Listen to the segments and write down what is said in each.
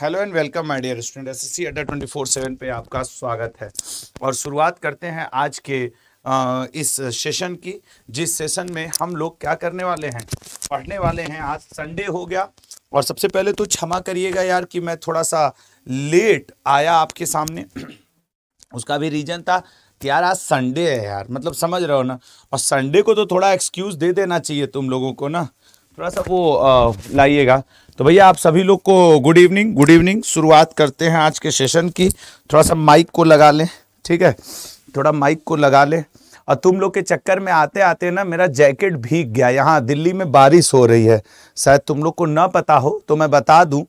hello and welcome my dear student S S C Adda twenty four seven पर आपका स्वागत है और शुरुआत करते हैं आज के इस सेशन की जिस सेशन में हम लोग क्या करने वाले हैं पढ़ने वाले हैं आज संडे हो गया और सबसे पहले तो क्षमा करिएगा यार कि मैं थोड़ा सा लेट आया आपके सामने उसका भी रीज़न था कि यार आज संडे है यार मतलब समझ रहे हो ना और संडे को तो थोड़ा एक्सक्यूज़ दे देना चाहिए तुम लोगों को ना थोड़ा सा वो लाइएगा तो भैया आप सभी लोग को गुड इवनिंग गुड इवनिंग शुरुआत करते हैं आज के सेशन की थोड़ा सा माइक को लगा लें ठीक है थोड़ा माइक को लगा लें और तुम लोग के चक्कर में आते आते ना मेरा जैकेट भीग गया यहाँ दिल्ली में बारिश हो रही है शायद तुम लोग को ना पता हो तो मैं बता दूं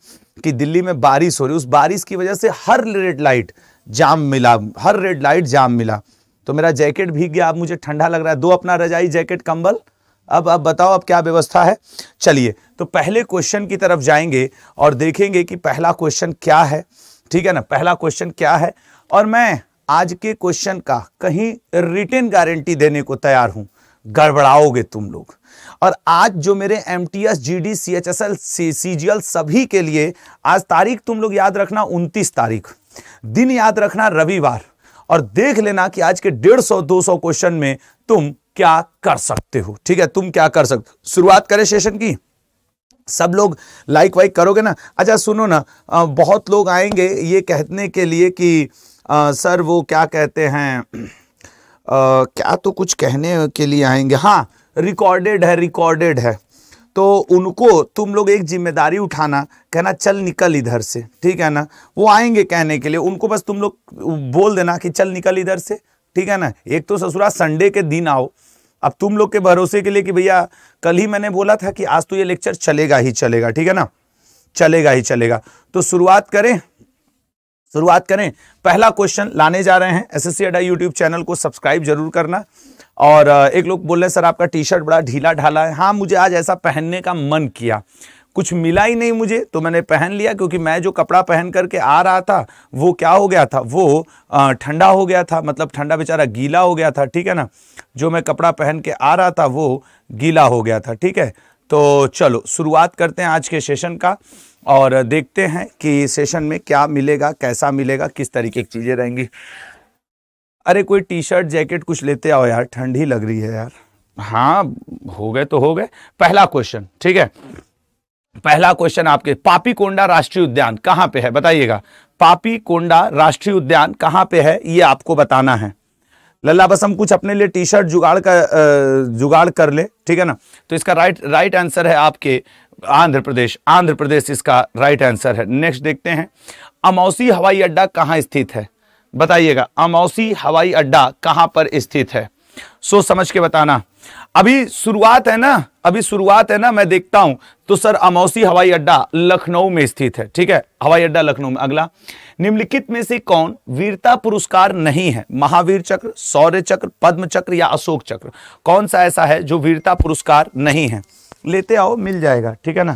कि दिल्ली में बारिश हो रही उस बारिश की वजह से हर रेड लाइट जाम मिला हर रेड लाइट जाम मिला तो मेरा जैकेट भीग गया अब मुझे ठंडा लग रहा है दो अपना रजाई जैकेट कंबल अब अब बताओ अब क्या व्यवस्था है चलिए तो पहले क्वेश्चन की तरफ जाएंगे और देखेंगे कि पहला क्वेश्चन क्या है ठीक है ना पहला क्वेश्चन क्या है और मैं आज के क्वेश्चन का कहीं रिटर्न गारंटी देने को तैयार हूं गड़बड़ाओगे तुम लोग और आज जो मेरे M T S G D C H S L C G L सभी के लिए आज तारीख तुम लोग याद रखना उनतीस तारीख दिन याद रखना रविवार और देख लेना कि आज के डेढ़ सौ दो सौ क्वेश्चन में तुम क्या कर सकते हो ठीक है तुम क्या कर सकते शुरुआत करें सेशन की सब लोग लाइक वाइक करोगे ना अच्छा सुनो ना बहुत लोग आएंगे ये कहने के लिए कि आ, सर वो क्या कहते हैं आ, क्या तो कुछ कहने के लिए आएंगे हाँ रिकॉर्डेड है रिकॉर्डेड है तो उनको तुम लोग एक जिम्मेदारी उठाना कहना चल निकल इधर से ठीक है ना वो आएंगे कहने के लिए उनको बस तुम लोग बोल देना कि चल निकल इधर से ठीक है ना एक तो ससुराल संडे के दिन आओ अब तुम लोग के भरोसे के लिए कि भैया कल ही मैंने बोला था कि आज तो ये लेक्चर चलेगा ही चलेगा ठीक है ना चलेगा ही चलेगा तो शुरुआत करें शुरुआत करें पहला क्वेश्चन लाने जा रहे हैं S S C YouTube channel को सब्सक्राइब जरूर करना और एक लोग बोल रहे हैं सर आपका टी शर्ट बड़ा ढीला ढाला है हाँ मुझे आज ऐसा पहनने का मन किया कुछ मिला ही नहीं मुझे तो मैंने पहन लिया क्योंकि मैं जो कपड़ा पहन करके आ रहा था वो क्या हो गया था वो ठंडा हो गया था मतलब ठंडा बेचारा गीला हो गया था ठीक है ना जो मैं कपड़ा पहन के आ रहा था वो गीला हो गया था ठीक है तो चलो शुरुआत करते हैं आज के सेशन का और देखते हैं कि सेशन में क्या मिलेगा कैसा मिलेगा किस तरीके की चीज़ें रहेंगी अरे कोई टी शर्ट जैकेट कुछ लेते आओ यार ठंडी लग रही है यार हाँ हो गए तो हो गए पहला क्वेश्चन ठीक है पहला क्वेश्चन आपके पापी कोंडा राष्ट्रीय उद्यान कहां पे है बताइएगा पापी कोंडा राष्ट्रीय उद्यान कहां पे है ये आपको बताना है लल्ला बस हम कुछ अपने लिए टी शर्ट जुगाड़ का जुगाड़ कर ले ठीक है ना तो इसका राइट राइट आंसर है आपके आंध्र प्रदेश आंध्र प्रदेश इसका राइट आंसर है नेक्स्ट देखते हैं अमौसी हवाई अड्डा कहाँ स्थित है बताइएगा अमौसी हवाई अड्डा कहाँ पर स्थित है सोच समझ के बताना अभी शुरुआत है ना अभी शुरुआत है ना मैं देखता हूं तो सर अमौसी हवाई अड्डा लखनऊ में स्थित है ठीक है हवाई अड्डा लखनऊ में अगला निम्नलिखित में से कौन वीरता पुरस्कार नहीं है महावीर चक्र सौर्य चक्र पद्म चक्र या अशोक चक्र कौन सा ऐसा है जो वीरता पुरस्कार नहीं है लेते आओ मिल जाएगा ठीक है ना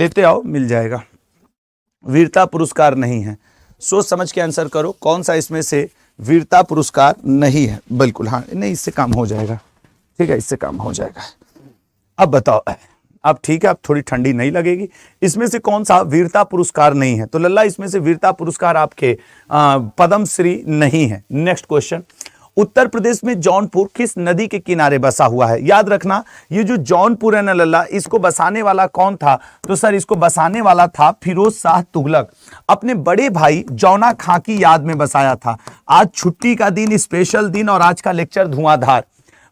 लेते आओ मिल जाएगा वीरता पुरस्कार नहीं है सोच समझ के आंसर करो कौन सा इसमें से वीरता पुरस्कार नहीं है बिल्कुल हाँ नहीं इससे काम हो जाएगा ठीक है इससे काम हो जाएगा अब बताओ अब ठीक है अब थोड़ी ठंडी नहीं लगेगी इसमें से कौन सा वीरता पुरस्कार नहीं है तो लल्ला इसमें से वीरता पुरस्कार आपके पद्म नहीं है नेक्स्ट क्वेश्चन उत्तर प्रदेश में जौनपुर किस नदी के किनारे बसा हुआ है याद रखना ये जो जौनपुर है नल्ला इसको बसाने वाला कौन था तो सर इसको बसाने वाला था फिरोज शाह तुगलक अपने बड़े भाई जौना खां की याद में बसाया था आज छुट्टी का दिन स्पेशल दिन और आज का लेक्चर धुआंधार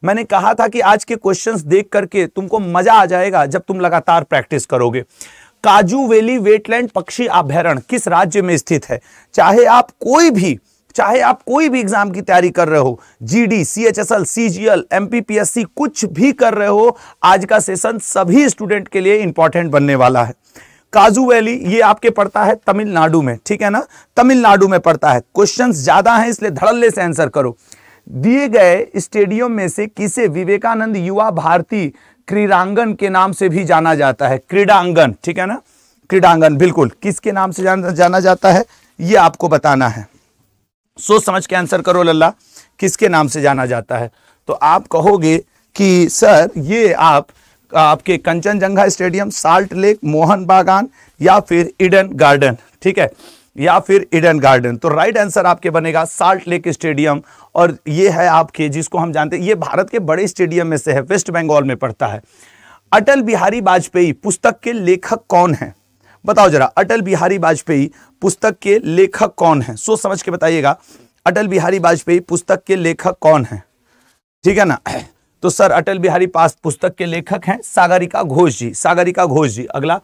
मैंने कहा था कि आज के क्वेश्चन देख करके तुमको मजा आ जाएगा जब तुम लगातार प्रैक्टिस करोगे काजू वेली वेटलैंड पक्षी अभ्यारण किस राज्य में स्थित है चाहे आप कोई भी चाहे आप कोई भी एग्जाम की तैयारी कर रहे हो जीडी सीएचएसएल सीजीएल एमपीपीएससी कुछ भी कर रहे हो आज का सेशन सभी स्टूडेंट के लिए इंपॉर्टेंट बनने वाला है काजू वैली ये आपके पड़ता है तमिलनाडु में ठीक है ना तमिलनाडु में पड़ता है क्वेश्चन ज्यादा हैं इसलिए धड़ल्ले से आंसर करो दिए गए स्टेडियम में से किसे विवेकानंद युवा भारती क्रीडांगन के नाम से भी जाना जाता है क्रीडांगन ठीक है ना क्रीडांगन बिल्कुल किसके नाम से जाना जाना जाता है ये आपको बताना है सोच समझ के आंसर करो लल्ला किसके नाम से जाना जाता है तो आप कहोगे कि सर ये आप आपके Kanchenjunga stadium salt lake Mohun Bagan या फिर इडन गार्डन ठीक है या फिर इडन गार्डन तो राइट आंसर आपके बनेगा साल्ट लेक स्टेडियम और ये है आपके जिसको हम जानते हैं ये भारत के बड़े स्टेडियम में से है वेस्ट बंगाल में पड़ता है अटल बिहारी वाजपेयी पुस्तक के लेखक कौन हैं बताओ जरा अटल बिहारी वाजपेयी पुस्तक के लेखक कौन है सोच समझ के बताइएगा अटल बिहारी वाजपेयी पुस्तक के लेखक कौन है ठीक है ना तो सर अटल बिहारी पास पुस्तक के लेखक हैं सागरिका घोष जी सागरिका घोष जी अगला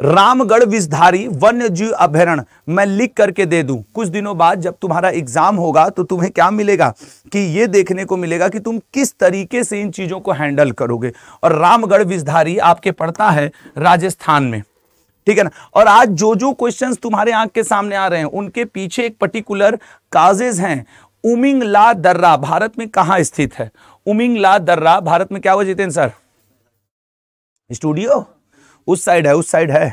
रामगढ़ विषधारी वन्य जीव अभ्यारण मैं लिख करके दे दूं कुछ दिनों बाद जब तुम्हारा एग्जाम होगा तो तुम्हें क्या मिलेगा कि ये देखने को मिलेगा कि तुम किस तरीके से इन चीज़ों को हैंडल करोगे और रामगढ़ विषधारी आपके पड़ता है राजस्थान में ठीक है ना और आज जो जो क्वेश्चन तुम्हारे आंख के सामने आ रहे हैं उनके पीछे एक पर्टिकुलर काजेज हैं उमिंग ला दर्रा भारत में कहाँ स्थित है उमिंग ला दर्रा भारत में क्या हुआ जितेंद्र सर स्टूडियो उस साइड है उस साइड है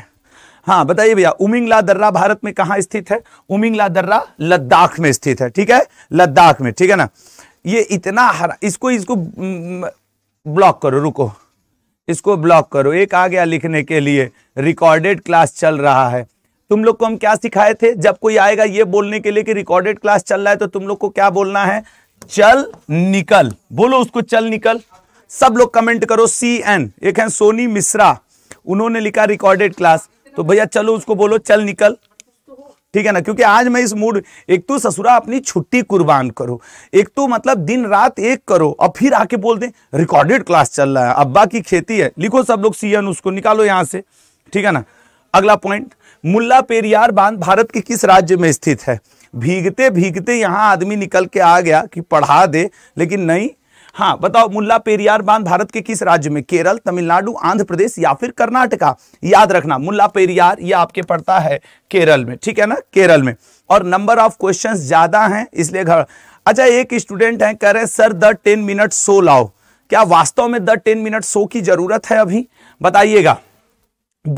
हाँ बताइए भैया उमिंगला दर्रा भारत में कहा स्थित है उमिंगला दर्रा लद्दाख में स्थित है ठीक है लद्दाख में ठीक है ना ये इतना हरा इसको इसको ब्लॉक करो रुको इसको ब्लॉक करो एक आ गया लिखने के लिए रिकॉर्डेड क्लास चल रहा है तुम लोग को हम क्या सिखाए थे जब कोई आएगा ये बोलने के लिए कि रिकॉर्डेड क्लास चल रहा है तो तुम लोग को क्या बोलना है चल निकल बोलो उसको चल निकल सब लोग कमेंट करो सी एन एक है सोनी मिश्रा उन्होंने लिखा रिकॉर्डेड क्लास तो भैया चलो उसको बोलो चल निकल ठीक है ना क्योंकि आज मैं इस मूड एक तो ससुरा अपनी छुट्टी कुर्बान करो एक तो मतलब दिन रात एक करो और फिर आके बोल दें रिकॉर्डेड क्लास चल रहा है अब्बा की खेती है लिखो सब लोग सीएन उसको निकालो यहाँ से ठीक है ना अगला पॉइंट मुल्ला पेरियार बांध भारत के किस राज्य में स्थित है भीगते भीगते यहाँ आदमी निकल के आ गया कि पढ़ा दे लेकिन नहीं हाँ बताओ मुल्ला पेरियार बांध भारत के किस राज्य में केरल तमिलनाडु आंध्र प्रदेश या फिर कर्नाटका याद रखना मुल्ला पेरियार ये आपके पड़ता है केरल में ठीक है ना केरल में और नंबर ऑफ क्वेश्चन ज्यादा है इसलिए घर अच्छा एक स्टूडेंट है कह रहे sir the ten minute so लाओ क्या वास्तव में द टेन मिनट सो की जरूरत है अभी बताइएगा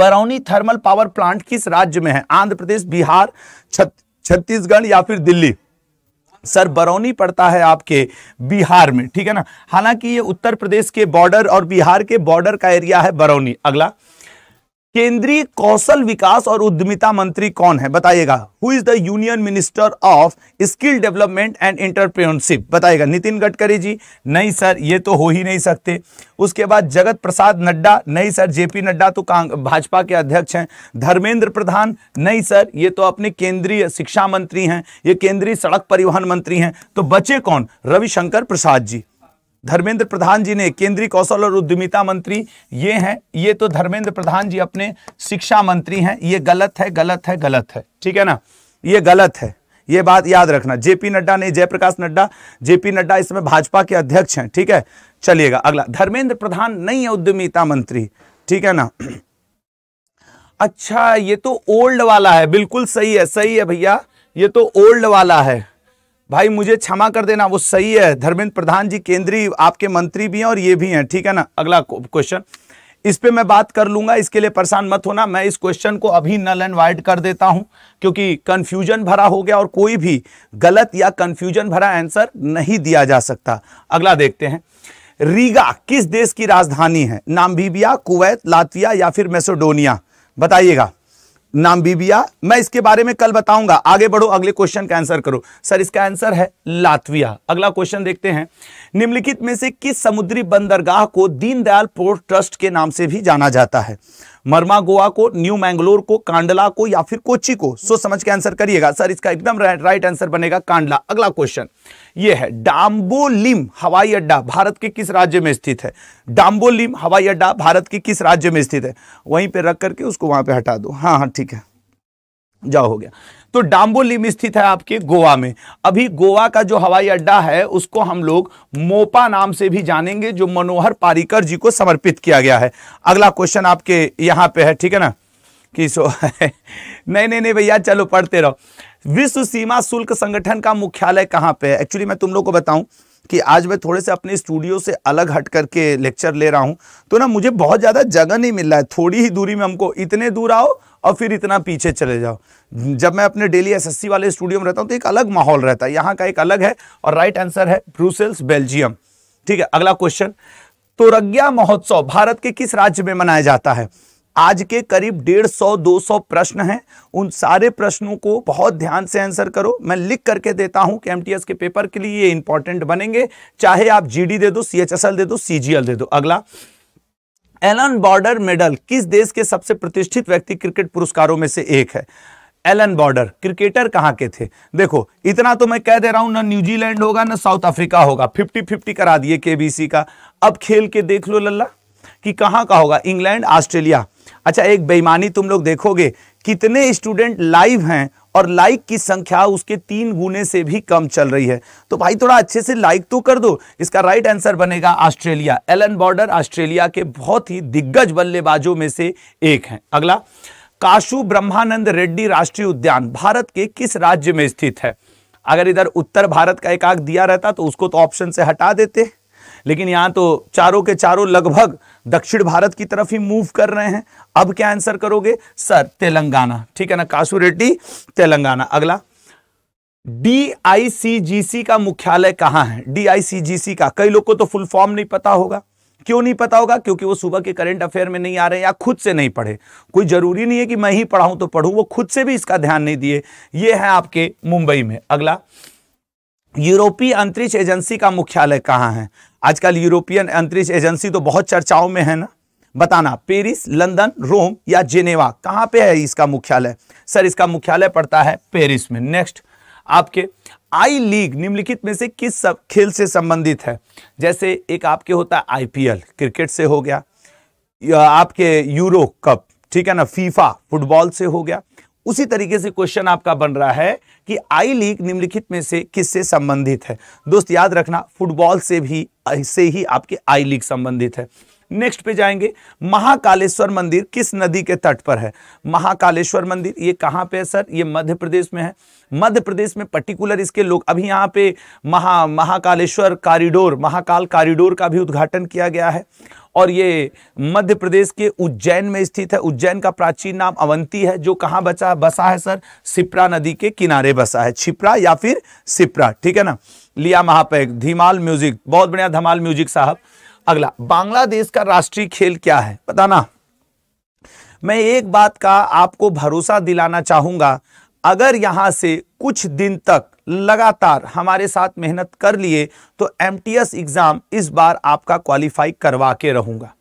बरौनी थर्मल पावर प्लांट किस राज्य में है आंध्र प्रदेश बिहार छत्तीसगढ़ या फिर दिल्ली सर बरौनी पड़ता है आपके बिहार में ठीक है ना हालांकि ये उत्तर प्रदेश के बॉर्डर और बिहार के बॉर्डर का एरिया है बरौनी अगला केंद्रीय कौशल विकास और उद्यमिता मंत्री कौन है बताइएगा who is the union minister of skill development and entrepreneurship बताइएगा नितिन गडकरी जी नहीं सर ये तो हो ही नहीं सकते उसके बाद जगत प्रसाद नड्डा नहीं सर जेपी नड्डा तो भाजपा के अध्यक्ष हैं धर्मेंद्र प्रधान नहीं सर ये तो अपने केंद्रीय शिक्षा मंत्री हैं ये केंद्रीय सड़क परिवहन मंत्री हैं तो बचे कौन रविशंकर प्रसाद जी धर्मेंद्र प्रधान जी ने केंद्रीय कौशल और उद्यमिता मंत्री ये हैं ये तो धर्मेंद्र प्रधान जी अपने शिक्षा मंत्री हैं ये गलत है गलत है गलत है ठीक है ना ये गलत है ये बात याद रखना जेपी नड्डा नहीं जयप्रकाश नड्डा जेपी नड्डा इसमें भाजपा के अध्यक्ष हैं ठीक है चलिएगा अगला धर्मेंद्र प्रधान नहीं है उद्यमिता मंत्री ठीक है ना अच्छा ये तो ओल्ड वाला है बिल्कुल सही है सही है भैया ये तो ओल्ड वाला है भाई मुझे क्षमा कर देना वो सही है धर्मेंद्र प्रधान जी केंद्रीय आपके मंत्री भी हैं और ये भी हैं ठीक है ना अगला क्वेश्चन इस पे मैं बात कर लूंगा इसके लिए परेशान मत होना मैं इस क्वेश्चन को अभी नल एंड वाइड कर देता हूं क्योंकि कंफ्यूजन भरा हो गया और कोई भी गलत या कंफ्यूजन भरा आंसर नहीं दिया जा सकता अगला देखते हैं रीगा किस देश की राजधानी है नाम्बीबिया कुवैत लातविया या फिर मेसोडोनिया बताइएगा नाम बीबिया मैं इसके बारे में कल बताऊंगा आगे बढ़ो अगले क्वेश्चन का आंसर करो सर इसका आंसर है लातविया अगला क्वेश्चन देखते हैं निम्नलिखित में से किस समुद्री बंदरगाह को दीनदयाल पोर्ट ट्रस्ट के नाम से भी जाना जाता है मरमा गोवा को न्यू मैंगलोर को कांडला को या फिर कोची को सोच समझ के आंसर करिएगा सर इसका एकदम राइट, राइट आंसर बनेगा कांडला अगला क्वेश्चन यह है डाम्बोलिम हवाई अड्डा भारत के किस राज्य में स्थित है डाम्बोलिम हवाई अड्डा भारत के किस राज्य में स्थित है वहीं पर रख करके उसको वहां पर हटा दो हाँ हाँ ठीक है जाओ हो गया तो डाम्बोलिम स्थित है आपके गोवा में अभी गोवा का जो हवाई अड्डा है उसको हम लोग मोपा नाम से भी जानेंगे जो मनोहर पारिकर जी को समर्पित किया गया है अगला क्वेश्चन आपके यहाँ पे है ठीक है ना कि सो नहीं नहीं नहीं भैया चलो पढ़ते रहो विश्व सीमा शुल्क संगठन का मुख्यालय कहाँ पे है एक्चुअली मैं तुम लोग को बताऊं कि आज मैं थोड़े से अपने स्टूडियो से अलग हट करके लेक्चर ले रहा हूं तो ना मुझे बहुत ज़्यादा जगह नहीं मिल रहा है थोड़ी ही दूरी में हमको इतने दूर आओ और फिर इतना पीछे चले जाओ जब मैं अपने डेली एसएससी वाले स्टूडियो में रहता हूं तो एक अलग माहौल रहता है यहां का एक अलग है और राइट आंसर है ब्रूसेल्स बेल्जियम ठीक है अगला क्वेश्चन तो रज्ञा महोत्सव भारत के किस राज्य में मनाया जाता है आज के करीब डेढ़ सौ दो सौ प्रश्न हैं उन सारे प्रश्नों को बहुत ध्यान से आंसर करो मैं लिख करके देता हूं कि एमटीएस के पेपर के लिए ये इंपॉर्टेंट बनेंगे चाहे आप जीडी दे दो सीएचएसएल दे दो सीजीएल दे दो अगला एलन बॉर्डर मेडल किस देश के सबसे प्रतिष्ठित व्यक्ति क्रिकेट पुरस्कारों में से एक है एलन बॉर्डर क्रिकेटर कहाँ के थे देखो इतना तो मैं कह दे रहा हूं ना न्यूजीलैंड होगा ना साउथ अफ्रीका होगा फिफ्टी फिफ्टी करा दिए केबीसी का अब खेल के देख लो लल्ला कि कहां का होगा इंग्लैंड ऑस्ट्रेलिया अच्छा एक बेईमानी तुम लोग देखोगे कितने स्टूडेंट लाइव हैं और लाइक की संख्या उसके तीन गुने से भी कम चल रही है तो भाई थोड़ा अच्छे से लाइक तो कर दो इसका राइट आंसर बनेगा ऑस्ट्रेलिया एलन बॉर्डर ऑस्ट्रेलिया के बहुत ही दिग्गज बल्लेबाजों में से एक हैं अगला काशु ब्रह्मानंद रेड्डी राष्ट्रीय उद्यान भारत के किस राज्य में स्थित है अगर इधर उत्तर भारत का एक आग दिया रहता तो उसको तो ऑप्शन से हटा देते लेकिन यहां तो चारों के चारों लगभग दक्षिण भारत की तरफ ही मूव कर रहे हैं अब क्या आंसर करोगे सर तेलंगाना ठीक है ना कासू रेड्डी तेलंगाना अगला डीआईसीजीसी का मुख्यालय कहां है डीआईसीजीसी का कई लोग को तो फुल फॉर्म नहीं पता होगा क्यों नहीं पता होगा क्योंकि वो सुबह के करंट अफेयर में नहीं आ रहे या खुद से नहीं पढ़े कोई जरूरी नहीं है कि मैं ही पढ़ाऊं तो पढ़ू वो खुद से भी इसका ध्यान नहीं दिए ये है आपके मुंबई में अगला यूरोपीय अंतरिक्ष एजेंसी का मुख्यालय कहां है आजकल यूरोपियन अंतरिक्ष एजेंसी तो बहुत चर्चाओं में है ना बताना पेरिस लंदन रोम या जेनेवा कहाँ पे है इसका मुख्यालय सर इसका मुख्यालय पड़ता है पेरिस में नेक्स्ट आपके आई लीग निम्नलिखित में से किस सब खेल से संबंधित है जैसे एक आपके होता है आईपीएल क्रिकेट से हो गया या आपके यूरो कप ठीक है ना फीफा फुटबॉल से हो गया उसी तरीके से क्वेश्चन आपका बन रहा है कि आई लीग निम्नलिखित में से किससे संबंधित है दोस्त याद रखना फुटबॉल से भी से ही आपके आई लीग संबंधित है नेक्स्ट पे जाएंगे महाकालेश्वर मंदिर किस नदी के तट पर है महाकालेश्वर मंदिर ये कहाँ पे है सर ये मध्य प्रदेश में है मध्य प्रदेश में पर्टिकुलर इसके लोग अभी यहाँ पे महा महाकालेश्वर कॉरिडोर महाकाल कॉरिडोर का भी उद्घाटन किया गया है और ये मध्य प्रदेश के उज्जैन में स्थित है उज्जैन का प्राचीन नाम अवंती है जो कहाँ बचा बसा है सर सिप्रा नदी के किनारे बसा है छिप्रा या फिर सिप्रा ठीक है ना लिया महापैक धीमाल म्यूजिक बहुत बढ़िया धमाल म्यूजिक साहब अगला बांग्लादेश का राष्ट्रीय खेल क्या है बताना मैं एक बात का आपको भरोसा दिलाना चाहूंगा अगर यहां से कुछ दिन तक लगातार हमारे साथ मेहनत कर लिए तो एमटीएस एग्जाम इस बार आपका क्वालिफाई करवा के रहूंगा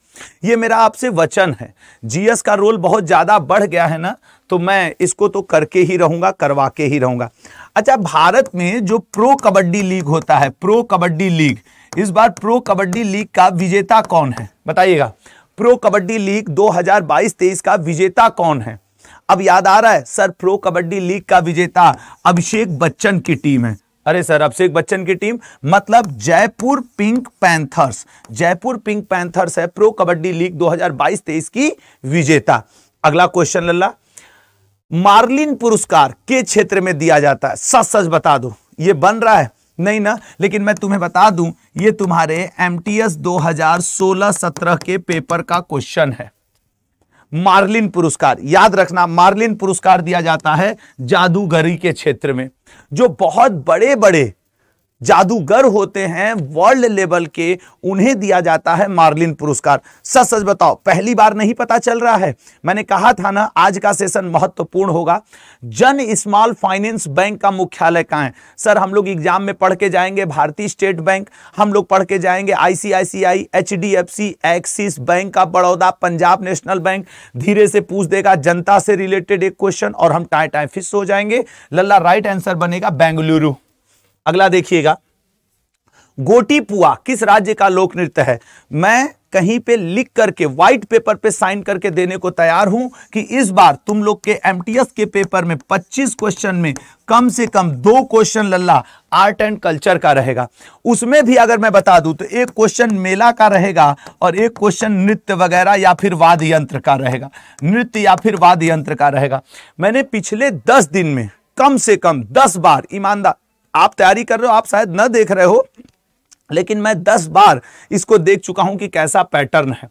ये मेरा आपसे वचन है जीएस का रोल बहुत ज़्यादा बढ़ गया है ना तो मैं इसको तो करके ही रहूंगा करवा के ही रहूंगा अच्छा भारत में जो प्रो कबड्डी लीग होता है प्रो कबड्डी लीग इस बार प्रो कबड्डी लीग का विजेता कौन है बताइएगा प्रो कबड्डी लीग 2022-23 का विजेता कौन है अब याद आ रहा है सर प्रो कबड्डी लीग का विजेता अभिषेक बच्चन की टीम है अरे सर अभिषेक बच्चन की टीम मतलब Jaipur pink panthers Jaipur pink panthers है प्रो कबड्डी लीग 2022-23 की विजेता अगला क्वेश्चन लल्ला मार्लिन पुरस्कार के क्षेत्र में दिया जाता है सच सच बता दो ये बन रहा है नहीं ना लेकिन मैं तुम्हें बता दूं ये तुम्हारे एम टी एस दो के पेपर का क्वेश्चन है मार्लिन पुरस्कार याद रखना मार्लिन पुरस्कार दिया जाता है जादूगरी के क्षेत्र में जो बहुत बड़े बड़े जादूगर होते हैं वर्ल्ड लेवल के उन्हें दिया जाता है मार्लिन पुरस्कार सच सच बताओ पहली बार नहीं पता चल रहा है मैंने कहा था ना आज का सेशन महत्वपूर्ण होगा जन स्मॉल फाइनेंस बैंक का मुख्यालय कहाँ है सर हम लोग एग्जाम में पढ़ के जाएंगे भारतीय स्टेट बैंक हम लोग पढ़ के जाएंगे ICICI HDFC Axis bank of Baroda Punjab national bank धीरे से पूछ देगा जनता से रिलेटेड एक क्वेश्चन और हम टाए टाए फिक्स हो जाएंगे लल्ला राइट आंसर बनेगा बेंगलुरु अगला देखिएगा गोटीपुआ किस राज्य का लोक नृत्य है मैं कहीं पे लिख करके व्हाइट पेपर पे साइन करके देने को तैयार हूं कि इस बार तुम लोग के एमटीएस के पेपर में 25 क्वेश्चन में कम से कम दो क्वेश्चन लल्ला आर्ट एंड कल्चर का रहेगा उसमें भी अगर मैं बता दूं तो एक क्वेश्चन मेला का रहेगा और एक क्वेश्चन नृत्य वगैरह या फिर वाद्य यंत्र का रहेगा नृत्य या फिर वाद्य यंत्र का रहेगा मैंने पिछले दस दिन में कम से कम दस बार ईमानदार आप तैयारी कर रहे हो आप शायद न देख रहे हो लेकिन मैं दस बार इसको देख चुका हूं कि कैसा पैटर्न है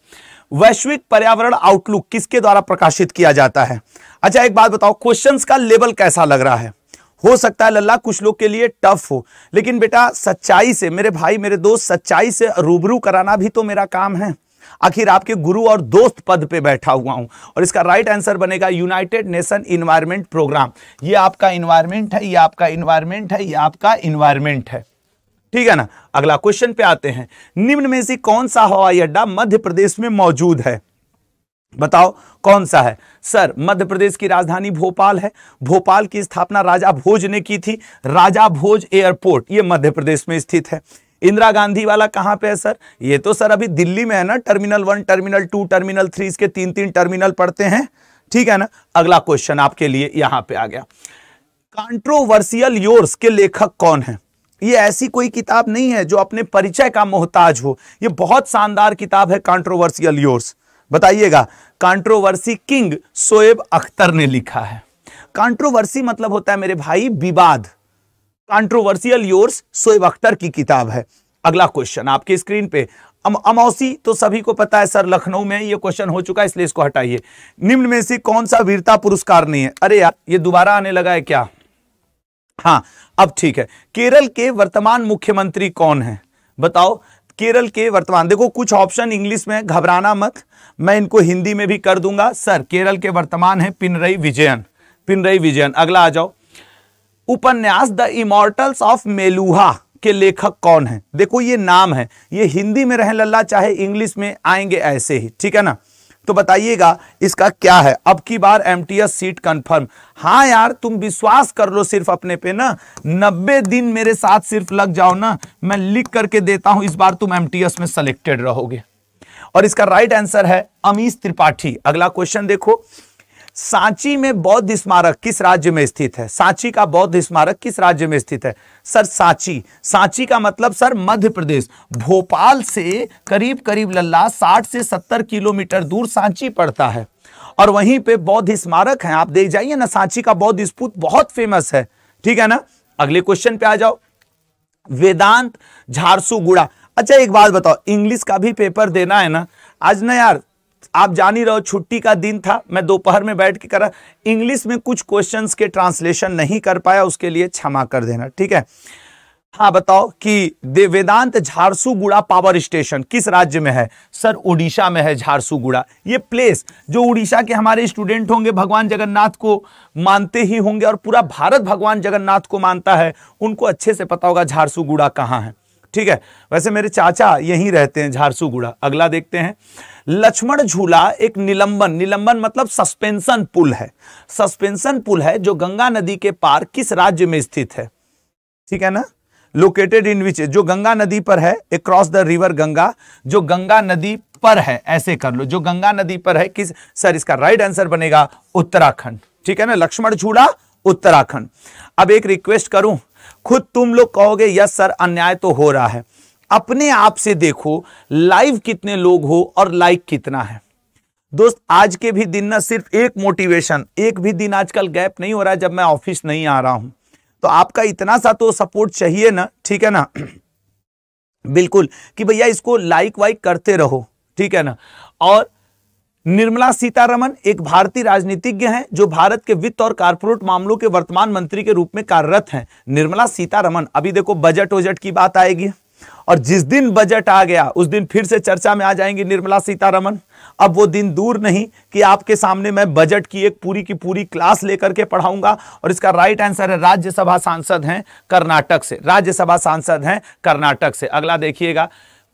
वैश्विक पर्यावरण आउटलुक किसके द्वारा प्रकाशित किया जाता है अच्छा एक बात बताओ क्वेश्चंस का लेवल कैसा लग रहा है हो सकता है लल्ला कुछ लोग के लिए टफ हो लेकिन बेटा सच्चाई से मेरे भाई मेरे दोस्त सच्चाई से रूबरू कराना भी तो मेरा काम है आखिर आपके गुरु और दोस्त पद पे बैठा हुआ हूं और इसका राइट आंसर बनेगा यूनाइटेड नेशन इन्वायरमेंट प्रोग्राम ये आपका इन्वायरमेंट है ये आपका इन्वायरमेंट है ये आपका इन्वायरमेंट है ठीक है ना अगला क्वेश्चन पे आते हैं निम्न में से कौन सा हवाई अड्डा मध्य प्रदेश में मौजूद है बताओ कौन सा है सर मध्य प्रदेश की राजधानी भोपाल है भोपाल की स्थापना राजा भोज ने की थी राजा भोज एयरपोर्ट यह मध्य प्रदेश में स्थित है इंदिरा गांधी वाला कहाँ पे है सर ये तो सर अभी दिल्ली में है ना terminal one terminal two terminal three इसके तीन तीन टर्मिनल पड़ते हैं ठीक है ना अगला क्वेश्चन आपके लिए यहां पे आ गया कॉन्ट्रोवर्सियल योर्स के लेखक कौन है ये ऐसी कोई किताब नहीं है जो अपने परिचय का मोहताज हो ये बहुत शानदार किताब है कॉन्ट्रोवर्सियल योर्स बताइएगा कॉन्ट्रोवर्सी किंग सोएब अख्तर ने लिखा है कॉन्ट्रोवर्सी मतलब होता है मेरे भाई विवाद कॉन्ट्रोवर्सियल योर्स सोएब अख्तर की किताब है अगला क्वेश्चन आपके स्क्रीन पे अम, अमौसी तो सभी को पता है सर लखनऊ में ये क्वेश्चन हो चुका है इसलिए इसको हटाइए निम्न में से कौन सा वीरता पुरस्कार नहीं है अरे यार ये दोबारा आने लगा है क्या हाँ अब ठीक है केरल के वर्तमान मुख्यमंत्री कौन है बताओ केरल के वर्तमान देखो कुछ ऑप्शन इंग्लिश में घबराना मत मैं इनको हिंदी में भी कर दूंगा सर केरल के वर्तमान है पिनरई विजयन पिनरई विजयन अगला आ जाओ उपन्यास द इमोर्टल्स ऑफ मेलुहा के लेखक कौन है देखो ये नाम है ये हिंदी में रहे लल्ला चाहे इंग्लिश में आएंगे ऐसे ही ठीक है ना तो बताइएगा इसका क्या है अब की बार एमटीएस सीट कंफर्म हाँ यार तुम विश्वास कर लो सिर्फ अपने पे ना नब्बे दिन मेरे साथ सिर्फ लग जाओ ना मैं लिख करके देता हूं इस बार तुम एमटीएस में सिलेक्टेड रहोगे और इसका राइट आंसर है अमीश त्रिपाठी अगला क्वेश्चन देखो सांची में बौद्ध स्मारक किस राज्य में स्थित है सांची का बौद्ध स्मारक किस राज्य में स्थित है सर सांची सांची का मतलब सर मध्य प्रदेश भोपाल से करीब करीब लल्ला साठ से सत्तर किलोमीटर दूर सांची पड़ता है और वहीं पे बौद्ध स्मारक है आप देख जाइए ना सांची का बौद्ध स्पूत बहुत फेमस है ठीक है ना अगले क्वेश्चन पे आ जाओ वेदांत झारसू अच्छा एक बात बताओ इंग्लिश का भी पेपर देना है ना आज ना यार आप जान ही रहो छुट्टी का दिन था मैं दोपहर में बैठ के करा इंग्लिश में कुछ क्वेश्चंस के ट्रांसलेशन नहीं कर पाया उसके लिए क्षमा कर देना ठीक है हाँ बताओ कि वेदांत झारसूगुड़ा पावर स्टेशन किस राज्य में है सर उड़ीसा में है झारसूगुड़ा ये प्लेस जो उड़ीसा के हमारे स्टूडेंट होंगे भगवान जगन्नाथ को मानते ही होंगे और पूरा भारत भगवान जगन्नाथ को मानता है उनको अच्छे से पता होगा झारसूगुड़ा कहाँ है ठीक है वैसे मेरे चाचा यहीं रहते हैं झारसूगुड़ा अगला देखते हैं लक्ष्मण झूला एक निलंबन निलंबन मतलब सस्पेंशन पुल है सस्पेंशन पुल है जो गंगा नदी के पार किस राज्य में स्थित है ठीक है ना लोकेटेड इन विच जो गंगा नदी पर है अक्रॉस द रिवर गंगा जो गंगा नदी पर है ऐसे कर लो जो गंगा नदी पर है किस सर इसका राइट आंसर बनेगा उत्तराखंड ठीक है ना लक्ष्मण झूला उत्तराखंड अब एक रिक्वेस्ट करूं खुद तुम लोग कहोगे यस सर अन्याय तो हो रहा है अपने आप से देखो लाइव कितने लोग हो और लाइक कितना है दोस्त आज के भी दिन ना सिर्फ एक मोटिवेशन एक भी दिन आजकल गैप नहीं हो रहा है जब मैं ऑफिस नहीं आ रहा हूं तो आपका इतना सा तो सपोर्ट चाहिए ना ठीक है ना बिल्कुल कि भैया इसको लाइक वाइक करते रहो ठीक है ना और निर्मला सीतारमन एक भारतीय राजनीतिज्ञ हैं जो भारत के वित्त और कारपोरेट मामलों के वर्तमान मंत्री के रूप में कार्यरत हैं निर्मला सीतारमन अभी देखो बजट वजट की बात आएगी और जिस दिन बजट आ गया उस दिन फिर से चर्चा में आ जाएंगी निर्मला सीतारमन अब वो दिन दूर नहीं कि आपके सामने मैं बजट की एक पूरी की पूरी क्लास लेकर के पढ़ाऊंगा और इसका राइट आंसर है राज्यसभा सांसद हैं कर्नाटक से राज्यसभा सांसद हैं कर्नाटक से अगला देखिएगा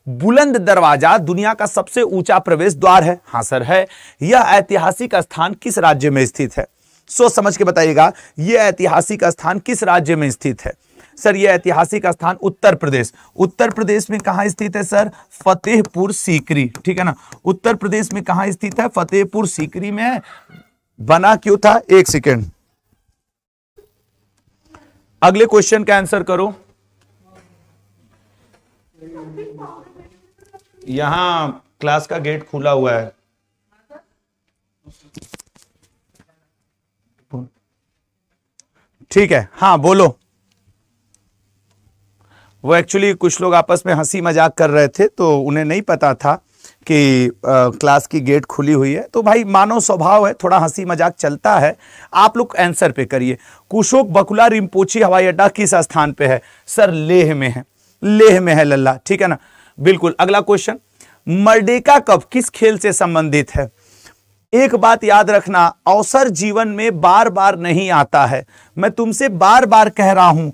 बुलंद दरवाजा दुनिया का सबसे ऊंचा प्रवेश द्वार है हाँ सर है यह ऐतिहासिक स्थान किस राज्य में स्थित है सोच समझ के बताइएगा यह ऐतिहासिक स्थान किस राज्य में स्थित है सर यह ऐतिहासिक स्थान उत्तर प्रदेश उत्तर प्रदेश में कहा स्थित है सर फतेहपुर सीकरी ठीक है ना उत्तर प्रदेश में कहा स्थित है फतेहपुर सीकरी में बना क्यों था एक सेकेंड अगले क्वेश्चन का आंसर करो यहाँ क्लास का गेट खुला हुआ है ठीक है हाँ बोलो वो एक्चुअली कुछ लोग आपस में हंसी मजाक कर रहे थे तो उन्हें नहीं पता था कि आ, क्लास की गेट खुली हुई है तो भाई मानव स्वभाव है थोड़ा हंसी मजाक चलता है आप लोग आंसर पे करिए कुशोक बकुला रिमपोची हवाई अड्डा किस स्थान पे है सर लेह में है लेह में है लल्ला ठीक है ना बिल्कुल अगला क्वेश्चन मर्डेका कप किस खेल से संबंधित है एक बात याद रखना अवसर जीवन में बार बार नहीं आता है मैं तुमसे बार बार कह रहा हूं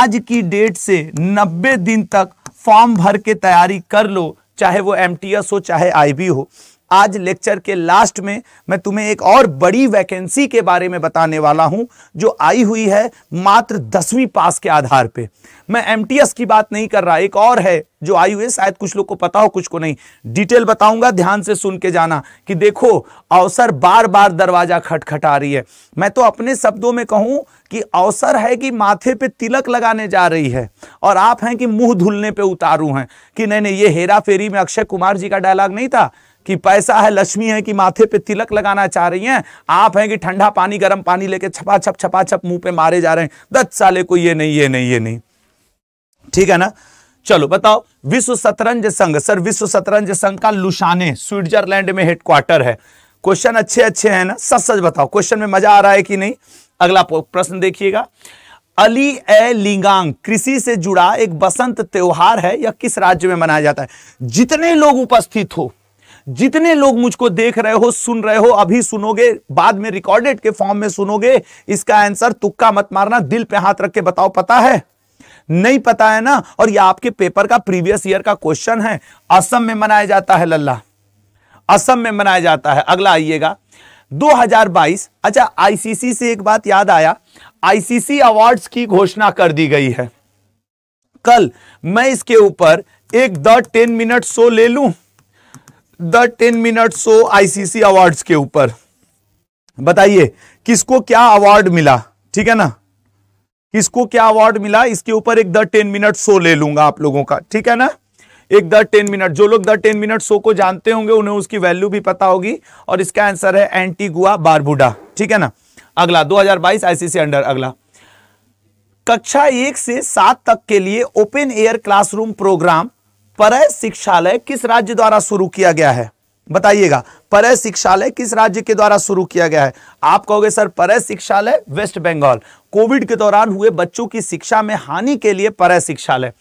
आज की डेट से 90 दिन तक फॉर्म भर के तैयारी कर लो चाहे वो एमटीएस हो चाहे आईबी हो आज लेक्चर के लास्ट में मैं तुम्हें एक और बड़ी वैकेंसी के बारे में बताने वाला हूं जो आई हुई है मात्र दसवीं पास के आधार पे मैं एमटीएस की बात नहीं कर रहा एक और है जो आई हुई है शायद कुछ लोग को पता हो कुछ को नहीं डिटेल बताऊंगा ध्यान से सुन के जाना कि देखो अवसर बार बार दरवाजा खटखटा रही है मैं तो अपने शब्दों में कहूं कि अवसर है कि माथे पे तिलक लगाने जा रही है और आप हैं कि मुंह धुलने पे उतारू हैं कि नहीं नहीं ये हेरा फेरी में अक्षय कुमार जी का डायलॉग नहीं था कि पैसा है लक्ष्मी है कि माथे पे तिलक लगाना चाह रही हैं आप हैं कि ठंडा पानी गर्म पानी लेके छपा छप छपा छप मुंह पे मारे जा रहे हैं दस साले को ये नहीं ये नहीं ये नहीं ठीक है ना चलो बताओ विश्व शतरंज संघ सर विश्व शतरंज संघ का लुशाने स्विट्जरलैंड में हेडक्वार्टर है क्वेश्चन अच्छे अच्छे हैं ना सच सच बताओ क्वेश्चन में मजा आ रहा है कि नहीं अगला प्रश्न देखिएगा अली ए लिंगांग कृषि से जुड़ा एक बसंत त्योहार है यह किस राज्य में मनाया जाता है जितने लोग उपस्थित हो जितने लोग मुझको देख रहे हो सुन रहे हो अभी सुनोगे बाद में रिकॉर्डेड के फॉर्म में सुनोगे इसका आंसर तुक्का मत मारना दिल पे हाथ रख के बताओ पता है नहीं पता है ना और यह आपके पेपर का प्रीवियस ईयर का क्वेश्चन है असम में मनाया जाता है लल्ला असम में मनाया जाता है अगला आइएगा 2022 अच्छा आईसीसी से एक बात याद आया आईसीसी अवार्ड्स की घोषणा कर दी गई है कल मैं इसके ऊपर एक द टेन मिनट शो ले लूं the ten minute show ICC award के ऊपर बताइए किसको क्या अवार्ड मिला ठीक है ना किसको क्या अवार्ड मिला इसके ऊपर एक द टेन मिनट शो ले लूंगा आप लोगों का ठीक है ना एक द टेन मिनट जो लोग द टेन मिनट शो को जानते होंगे उन्हें उसकी वैल्यू भी पता होगी और इसका आंसर है एंटीगुआ बारबुडा ठीक है ना अगला 2022 आईसीसी अंडर अगला कक्षा एक से सात तक के लिए ओपन एयर क्लासरूम प्रोग्राम परय शिक्षालय किस राज्य द्वारा शुरू किया गया है बताइएगा परय शिक्षालय किस राज्य के द्वारा शुरू किया गया है आप कहोगे सर परय शिक्षालय वेस्ट बंगाल कोविड के दौरान हुए बच्चों की शिक्षा में हानि के लिए परय शिक्षालय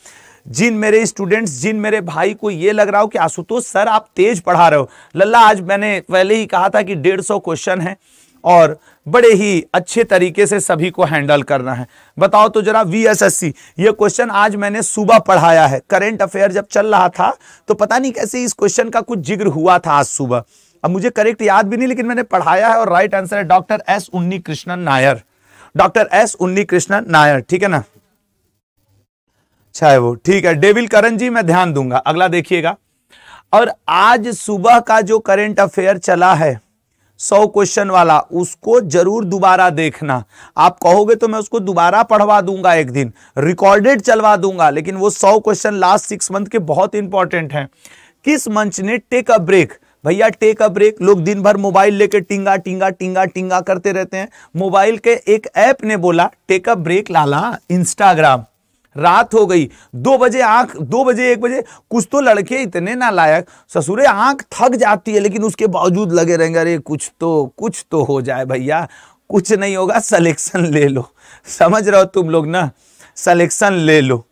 जिन मेरे स्टूडेंट्स जिन मेरे भाई को यह लग रहा हो कि आशुतोष सर आप तेज पढ़ा रहे हो लल्ला आज मैंने पहले ही कहा था कि डेढ़ सौ क्वेश्चन है और बड़े ही अच्छे तरीके से सभी को हैंडल करना है बताओ तो जरा वीएसएससी ये क्वेश्चन आज मैंने सुबह पढ़ाया है करेंट अफेयर जब चल रहा था तो पता नहीं कैसे इस क्वेश्चन का कुछ जिक्र हुआ था आज सुबह अब मुझे करेक्ट याद भी नहीं लेकिन मैंने पढ़ाया है और राइट आंसर है doctor S Unni Krishnan Nair doctor S Unni Krishnan Nair ठीक है ना अच्छा है वो ठीक है डेविल करण जी मैं ध्यान दूंगा अगला देखिएगा और आज सुबह का जो करेंट अफेयर चला है सौ क्वेश्चन वाला उसको जरूर दोबारा देखना आप कहोगे तो मैं उसको दोबारा पढ़वा दूंगा एक दिन रिकॉर्डेड चलवा दूंगा लेकिन वो सौ क्वेश्चन लास्ट सिक्स मंथ के बहुत इंपॉर्टेंट हैं किस मंच ने टेक अ ब्रेक भैया टेक अ ब्रेक लोग दिन भर मोबाइल लेके टिंगा टिंगा टिंगा टिंगा करते रहते हैं मोबाइल के एक ऐप ने बोला टेक अ ब्रेक लाला इंस्टाग्राम रात हो गई दो बजे आंख दो बजे एक बजे कुछ तो लड़के इतने ना लायक ससुरे आंख थक जाती है लेकिन उसके बावजूद लगे रहेंगे अरे कुछ तो कुछ तो हो जाए भैया कुछ नहीं होगा सलेक्शन ले लो समझ रहे हो तुम लोग ना सलेक्शन ले लो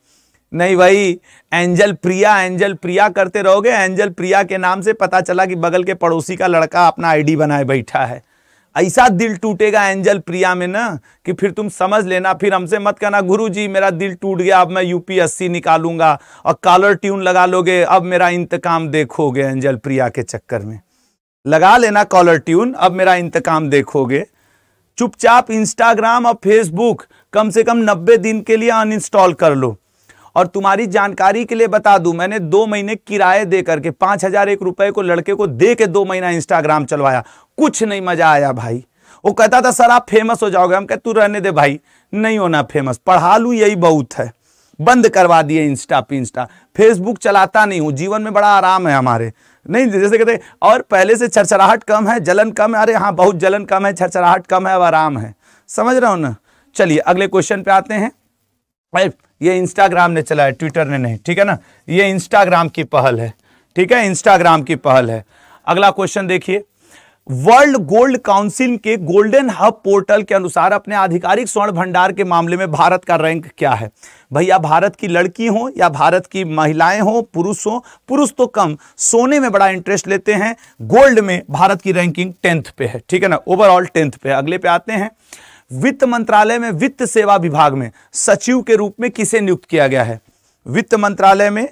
नहीं भाई एंजल प्रिया एंजल प्रिया करते रहोगे एंजल प्रिया के नाम से पता चला कि बगल के पड़ोसी का लड़का अपना आईडी बनाए बैठा है ऐसा दिल टूटेगा एंजल प्रिया में ना कि फिर तुम समझ लेना फिर हमसे मत कहना गुरु जी मेरा दिल टूट गया अब मैं यूपीएससी निकालूंगा और कॉलर ट्यून लगा लोगे अब मेरा इंतकाम देखोगे एंजल प्रिया के चक्कर में लगा लेना कॉलर ट्यून अब मेरा इंतकाम देखोगे चुपचाप इंस्टाग्राम और फेसबुक कम से कम नब्बे दिन के लिए अनइंस्टॉल कर लो और तुम्हारी जानकारी के लिए बता दूं मैंने दो महीने किराए दे करके पांच हजार एक रुपए को लड़के को दे के दो महीना इंस्टाग्राम चलवाया कुछ नहीं मजा आया भाई वो कहता था सर आप फेमस हो जाओगे हम कहते तू रहने दे भाई नहीं होना फेमस पढ़ा लू यही बहुत है बंद करवा दिए इंस्टा पे इंस्टा फेसबुक चलाता नहीं हूँ जीवन में बड़ा आराम है हमारे नहीं जैसे कहते और पहले से छरछराहट कम है जलन कम है अरे हाँ बहुत जलन कम है छरछराहट कम है अब आराम है समझ रहा हूँ ना चलिए अगले क्वेश्चन पे आते हैं ये इंस्टाग्राम ने चलाया ट्विटर ने नहीं ठीक है ना ये इंस्टाग्राम की पहल है ठीक है इंस्टाग्राम की पहल है अगला क्वेश्चन देखिए वर्ल्ड गोल्ड काउंसिल के गोल्डन हब पोर्टल के अनुसार अपने आधिकारिक स्वर्ण भंडार के मामले में भारत का रैंक क्या है भैया भारत की लड़की हो या भारत की महिलाएं हो पुरुष हो पुरुष तो कम सोने में बड़ा इंटरेस्ट लेते हैं गोल्ड में भारत की रैंकिंग टेंथ पे है ठीक है ना ओवरऑल टेंथ पे है अगले पे आते हैं वित्त मंत्रालय में वित्त सेवा विभाग में सचिव के रूप में किसे नियुक्त किया गया है वित्त मंत्रालय में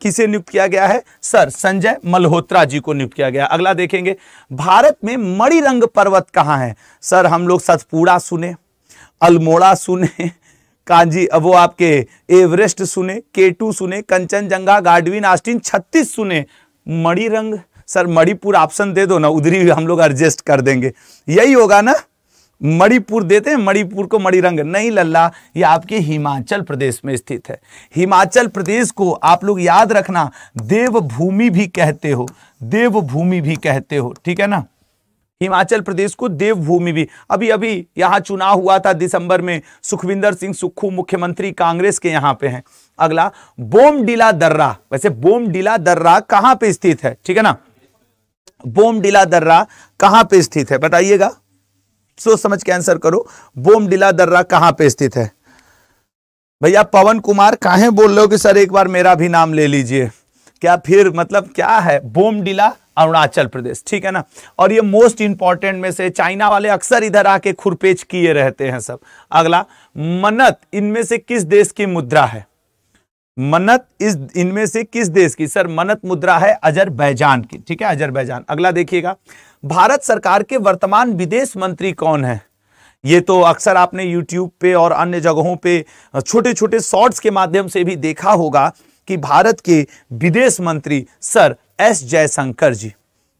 किसे नियुक्त किया गया है सर संजय मल्होत्रा जी को नियुक्त किया गया अगला देखेंगे भारत में मणिरंग पर्वत कहां है सर हम लोग सतपुड़ा सुने अल्मोड़ा सुने कांजी वो आपके एवरेस्ट सुने केटू सुने कंचनजंगा गार्डविन आस्टिन छत्तीस सुने मणिरंग सर मणिपुर ऑप्शन दे दो ना उधरी हम लोग एडजस्ट कर देंगे यही होगा ना मणिपुर देते हैं मणिपुर को मणिरंग नहीं लल्ला ये आपके हिमाचल प्रदेश में स्थित है हिमाचल प्रदेश को आप लोग याद रखना देवभूमि भी कहते हो देवभूमि भी कहते हो ठीक है ना हिमाचल प्रदेश को देवभूमि भी अभी अभी यहाँ चुनाव हुआ था दिसंबर में सुखविंदर सिंह सुक्खू मुख्यमंत्री कांग्रेस के यहाँ पे हैं अगला बोमडिला दर्रा वैसे बोमडिला दर्रा कहाँ पे स्थित है ठीक है ना बोमडिला दर्रा कहाँ पे स्थित है बताइएगा सोच समझ के आंसर करो बोमडिला दर्रा कहां पे स्थित है भैया पवन कुमार काहे बोल रहे हो कि सर एक बार मेरा भी नाम ले लीजिए क्या फिर मतलब क्या है बोमडिला अरुणाचल प्रदेश ठीक है ना और ये मोस्ट इंपॉर्टेंट में से चाइना वाले अक्सर इधर आके खुरपेच किए रहते हैं सब अगला मन्नत इनमें से किस देश की मुद्रा है मनत इस इनमें से किस देश की सर मनत मुद्रा है अजरबैजान की ठीक है अजरबैजान अगला देखिएगा भारत सरकार के वर्तमान विदेश मंत्री कौन है ये तो अक्सर आपने यूट्यूब पे और अन्य जगहों पे छोटे छोटे शॉर्ट्स के माध्यम से भी देखा होगा कि भारत के विदेश मंत्री सर एस जयशंकर जी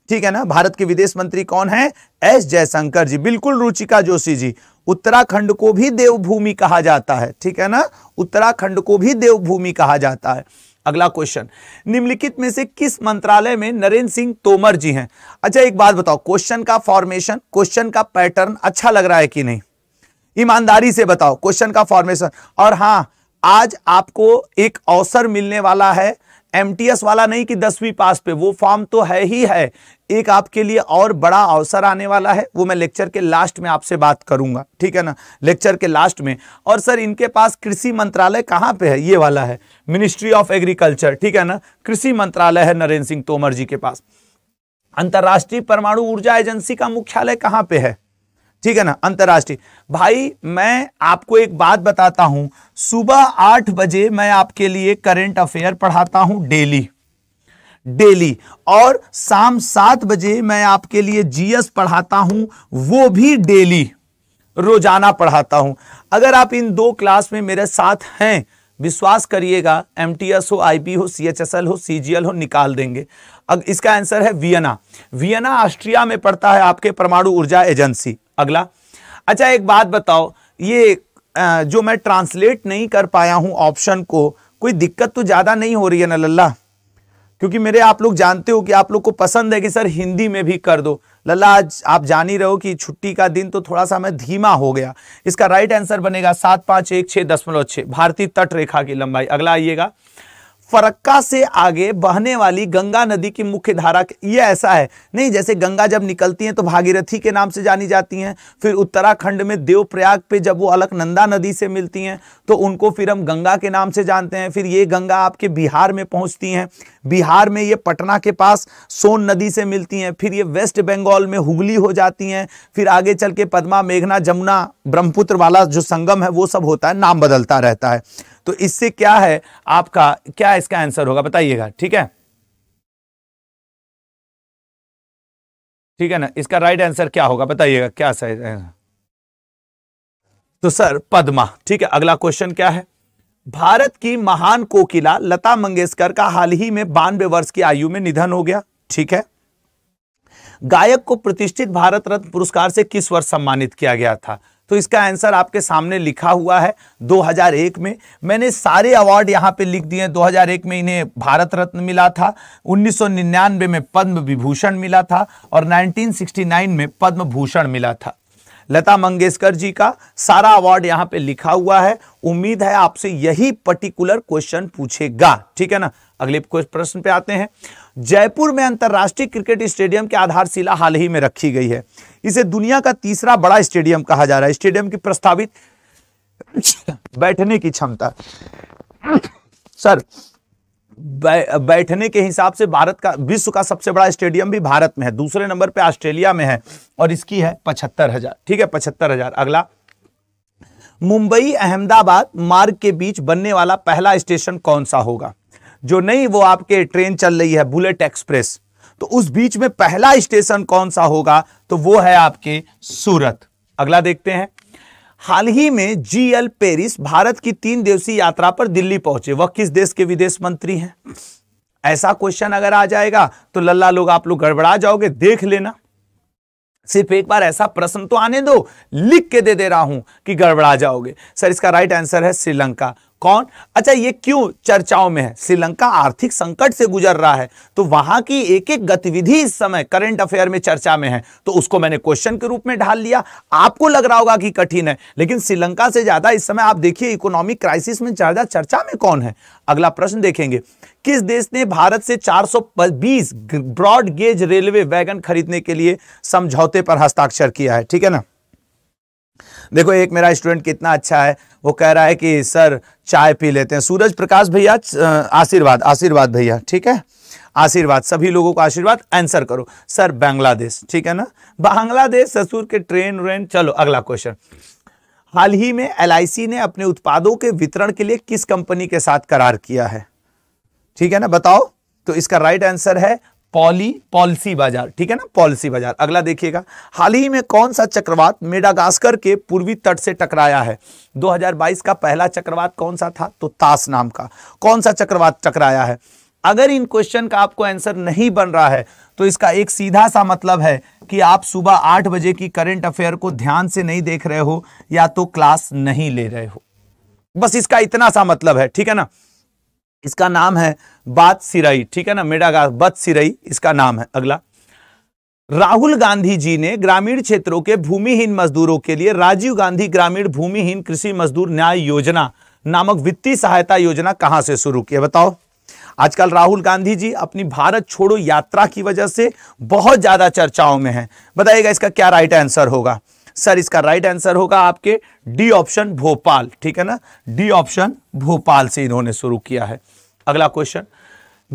ठीक है ना भारत के विदेश मंत्री कौन है एस जयशंकर जी बिल्कुल रुचिका जोशी जी उत्तराखंड को भी देवभूमि कहा जाता है ठीक है ना उत्तराखंड को भी देवभूमि कहा जाता है अगला क्वेश्चन निम्नलिखित में से किस मंत्रालय में नरेंद्र सिंह तोमर जी हैं अच्छा एक बात बताओ क्वेश्चन का फॉर्मेशन क्वेश्चन का पैटर्न अच्छा लग रहा है कि नहीं ईमानदारी से बताओ क्वेश्चन का फॉर्मेशन और हां आज आपको एक अवसर मिलने वाला है एमटीएस वाला नहीं कि दसवीं पास पे वो फॉर्म तो है ही है एक आपके लिए और बड़ा अवसर आने वाला है वो मैं लेक्चर के लास्ट में आपसे बात करूंगा ठीक है ना लेक्चर के लास्ट में और सर इनके पास कृषि मंत्रालय कहाँ पे है ये वाला है मिनिस्ट्री ऑफ एग्रीकल्चर ठीक है ना कृषि मंत्रालय है नरेंद्र सिंह तोमर जी के पास अंतर्राष्ट्रीय परमाणु ऊर्जा एजेंसी का मुख्यालय कहाँ पे है ठीक है ना अंतरराष्ट्रीय भाई मैं आपको एक बात बताता हूं सुबह आठ बजे मैं आपके लिए करंट अफेयर पढ़ाता हूं डेली डेली और शाम सात बजे मैं आपके लिए जीएस पढ़ाता हूं वो भी डेली रोजाना पढ़ाता हूं अगर आप इन दो क्लास में मेरे साथ हैं विश्वास करिएगा एस हो आईपी हो एल हो सीजीएल हो निकाल देंगे अब इसका आंसर है वियना वियना ऑस्ट्रिया में पड़ता है आपके परमाणु ऊर्जा एजेंसी अगला अच्छा एक बात बताओ ये जो मैं ट्रांसलेट नहीं कर पाया हूं ऑप्शन को कोई दिक्कत तो ज़्यादा नहीं हो रही है ना लल्ला क्योंकि मेरे आप लोग जानते हो कि आप लोग को पसंद है कि सर हिंदी में भी कर दो लल्ला आज आप जान ही रहो कि छुट्टी का दिन तो थोड़ा सा मैं धीमा हो गया इसका राइट आंसर बनेगा सात पांच एक छह दशमलव छह भारतीय तट रेखा की लंबाई अगला आइएगा फरक्का से आगे बहने वाली गंगा नदी की मुख्य धारा यह ऐसा है नहीं जैसे गंगा जब निकलती हैं तो भागीरथी के नाम से जानी जाती हैं फिर उत्तराखंड में देवप्रयाग पे जब वो अलकनंदा नदी से मिलती हैं तो उनको फिर हम गंगा के नाम से जानते हैं फिर ये गंगा आपके बिहार में पहुंचती हैं बिहार में ये पटना के पास सोन नदी से मिलती हैं फिर ये वेस्ट बंगाल में हुगली हो जाती हैं फिर आगे चल के पदमा मेघना जमुना ब्रह्मपुत्र वाला जो संगम है वो सब होता है नाम बदलता रहता है तो इससे क्या है आपका क्या इसका आंसर होगा बताइएगा ठीक है ठीक है ना इसका राइट आंसर क्या होगा बताइएगा क्या सही तो सर पद्मा ठीक है अगला क्वेश्चन क्या है भारत की महान कोकिला लता मंगेशकर का हाल ही में बानवे वर्ष की आयु में निधन हो गया ठीक है गायक को प्रतिष्ठित भारत रत्न पुरस्कार से किस वर्ष सम्मानित किया गया था तो इसका आंसर आपके सामने लिखा हुआ है 2001 में मैंने सारे अवार्ड यहाँ पे लिख दिए 2001 में इन्हें भारत रत्न मिला था 1999 में पद्म विभूषण मिला था और 1969 में पद्म भूषण मिला था लता मंगेशकर जी का सारा अवार्ड यहाँ पे लिखा हुआ है उम्मीद है आपसे यही पर्टिकुलर क्वेश्चन पूछेगा ठीक है ना अगले प्रश्न पे आते हैं जयपुर में अंतर्राष्ट्रीय क्रिकेट स्टेडियम की आधारशिला हाल ही में रखी गई है इसे दुनिया का तीसरा बड़ा स्टेडियम कहा जा रहा है स्टेडियम की प्रस्तावित बैठने की क्षमता सर बै, बैठने के हिसाब से भारत का विश्व का सबसे बड़ा स्टेडियम भी भारत में है दूसरे नंबर पे ऑस्ट्रेलिया में है और इसकी है पचहत्तर हजार ठीक है पचहत्तर हजार अगला मुंबई अहमदाबाद मार्ग के बीच बनने वाला पहला स्टेशन कौन सा होगा जो नहीं वो आपके ट्रेन चल रही है बुलेट एक्सप्रेस तो उस बीच में पहला स्टेशन कौन सा होगा तो वो है आपके सूरत अगला देखते हैं हाल ही में जी एल पेरिस भारत की तीन दिवसीय यात्रा पर दिल्ली पहुंचे वह किस देश के विदेश मंत्री हैं ऐसा क्वेश्चन अगर आ जाएगा तो लल्ला लोग आप लोग गड़बड़ा जाओगे देख लेना सिर्फ एक बार ऐसा प्रश्न तो आने दो लिख के दे दे रहा हूं कि गड़बड़ा जाओगे सर इसका राइट आंसर है श्रीलंका कौन अच्छा ये क्यों चर्चाओं में है श्रीलंका आर्थिक संकट से गुजर रहा है तो वहां की एक एक गतिविधि इस समय करंट अफेयर में चर्चा में है तो उसको मैंने क्वेश्चन के रूप में ढाल लिया आपको लग रहा होगा कि कठिन है लेकिन श्रीलंका से ज्यादा इस समय आप देखिए इकोनॉमिक क्राइसिस में ज्यादा चर्चा में कौन है अगला प्रश्न देखेंगे किस देश ने भारत से चार ब्रॉड गेज रेलवे वैगन खरीदने के लिए समझौते पर हस्ताक्षर किया है ठीक है ना देखो एक मेरा स्टूडेंट कितना अच्छा है वो कह रहा है कि सर चाय पी लेते हैं सूरज प्रकाश भैया आशीर्वाद आशीर्वाद भैया ठीक है आशीर्वाद सभी लोगों को आशीर्वाद आंसर करो सर बांग्लादेश ठीक है ना बांग्लादेश ससुर के ट्रेन व्रेन चलो अगला क्वेश्चन हाल ही में एल ने अपने उत्पादों के वितरण के लिए किस कंपनी के साथ करार किया है ठीक है ना बताओ तो इसका राइट आंसर है पॉली पॉलिसी बाजार ठीक है ना पॉलिसी बाजार अगला देखिएगा हाल ही में कौन सा चक्रवात मेडागास्कर के पूर्वी तट से टकराया है 2022 का पहला चक्रवात कौन सा था तो तास नाम का कौन सा चक्रवात टकराया है अगर इन क्वेश्चन का आपको आंसर नहीं बन रहा है तो इसका एक सीधा सा मतलब है कि आप सुबह आठ बजे की करेंट अफेयर को ध्यान से नहीं देख रहे हो या तो क्लास नहीं ले रहे हो बस इसका इतना सा मतलब है ठीक है ना इसका नाम है बात सिराई ठीक है ना मेडागास बत सिराई इसका नाम है अगला राहुल गांधी जी ने ग्रामीण क्षेत्रों के भूमिहीन मजदूरों के लिए राजीव गांधी ग्रामीण भूमिहीन कृषि मजदूर न्याय योजना नामक वित्तीय सहायता योजना कहां से शुरू की बताओ आजकल राहुल गांधी जी अपनी भारत छोड़ो यात्रा की वजह से बहुत ज्यादा चर्चाओं में हैं बताइएगा इसका क्या राइट आंसर होगा सर इसका राइट आंसर होगा आपके डी ऑप्शन भोपाल ठीक है ना डी ऑप्शन भोपाल से इन्होंने शुरू किया है अगला क्वेश्चन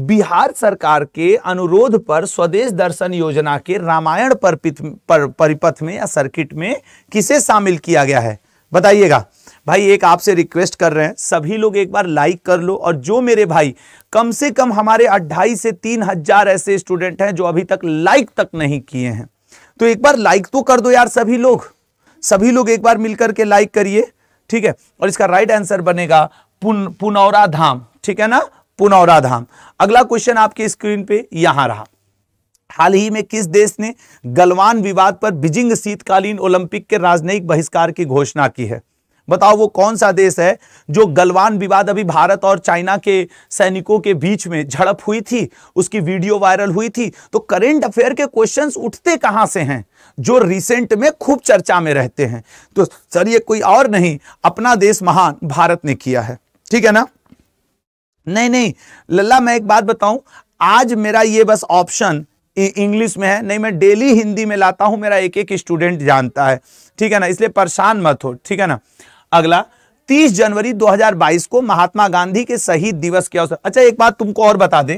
बिहार सरकार के अनुरोध पर स्वदेश दर्शन योजना के रामायण पर, पर परिपथ में या सर्किट में किसे शामिल किया गया है बताइएगा भाई एक आपसे रिक्वेस्ट कर रहे हैं सभी लोग एक बार लाइक कर लो और जो मेरे भाई कम से कम हमारे अट्ठाईस से तीन हजार ऐसे स्टूडेंट हैं जो अभी तक लाइक तक नहीं किए हैं तो एक बार लाइक तो कर दो यार सभी लोग सभी लोग एक बार मिलकर के लाइक करिए ठीक है और इसका राइट आंसर बनेगा पुन पुनौरा धाम ठीक है ना पुनौरा धाम अगला क्वेश्चन आपके स्क्रीन पे यहां रहा हाल ही में किस देश ने गलवान विवाद पर बीजिंग शीतकालीन ओलंपिक के राजनयिक बहिष्कार की घोषणा की है बताओ वो कौन सा देश है जो गलवान विवाद अभी भारत और चाइना के सैनिकों के बीच में झड़प हुई थी उसकी वीडियो वायरल हुई थी तो करेंट अफेयर के क्वेश्चंस उठते कहां से हैं जो रिसेंट में खूब चर्चा में रहते हैं तो सर ये कोई और नहीं अपना देश महान भारत ने किया है ठीक है ना नहीं नहीं लल्ला मैं एक बात बताऊं आज मेरा ये बस ऑप्शन इंग्लिश में है नहीं मैं डेली हिंदी में लाता हूं मेरा एक एक स्टूडेंट जानता है ठीक है ना इसलिए परेशान मत हो ठीक है ना अगला 30 जनवरी 2022 को महात्मा गांधी के शहीद दिवस के अवसर अच्छा एक बात तुमको और बता दें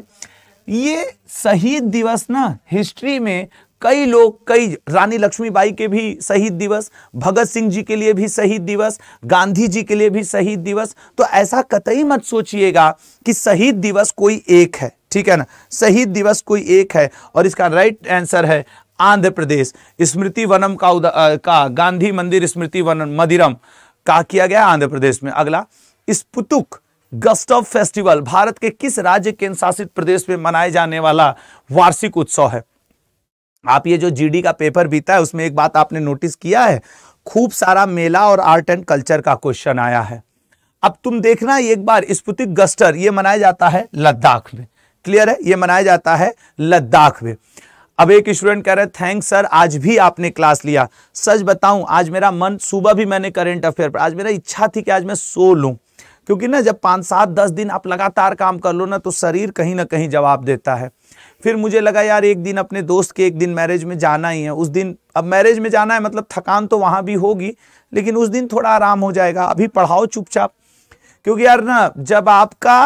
ये शहीद दिवस ना हिस्ट्री में कई लोग कई रानी लक्ष्मीबाई के भी शहीद दिवस भगत सिंह जी के लिए भी शहीद दिवस गांधी जी के लिए भी शहीद दिवस तो ऐसा कतई मत सोचिएगा कि शहीद दिवस कोई एक है ठीक है ना शहीद दिवस कोई एक है और इसका राइट आंसर है आंध्र प्रदेश स्मृति वनम का उदा का गांधी मंदिर स्मृति वनम मदिरम कहा किया गया आंध्र प्रदेश में अगला स्पुतुक गस्टव फेस्टिवल भारत के किस राज्य केंद्र शासित प्रदेश में मनाए जाने वाला वार्षिक उत्सव है आप ये जो जीडी का पेपर बीता है उसमें एक बात आपने नोटिस किया है खूब सारा मेला और आर्ट एंड कल्चर का क्वेश्चन आया है अब तुम देखना एक बार स्पुतिक गस्टर ये मनाया जाता है लद्दाख में क्लियर है ये मनाया जाता है लद्दाख में अब एक स्टूडेंट कह रहे हैं थैंक सर आज भी आपने क्लास लिया सच बताऊं आज मेरा मन सुबह भी मैंने करेंट अफेयर पर आज मेरा इच्छा थी कि आज मैं सो लूं क्योंकि ना जब पाँच सात दस दिन आप लगातार काम कर लो ना तो शरीर कहीं ना कहीं जवाब देता है फिर मुझे लगा यार एक दिन अपने दोस्त के एक दिन मैरिज में जाना ही है उस दिन अब मैरिज में जाना है मतलब थकान तो वहाँ भी होगी लेकिन उस दिन थोड़ा आराम हो जाएगा अभी पढ़ाओ चुपचाप क्योंकि यार ना जब आपका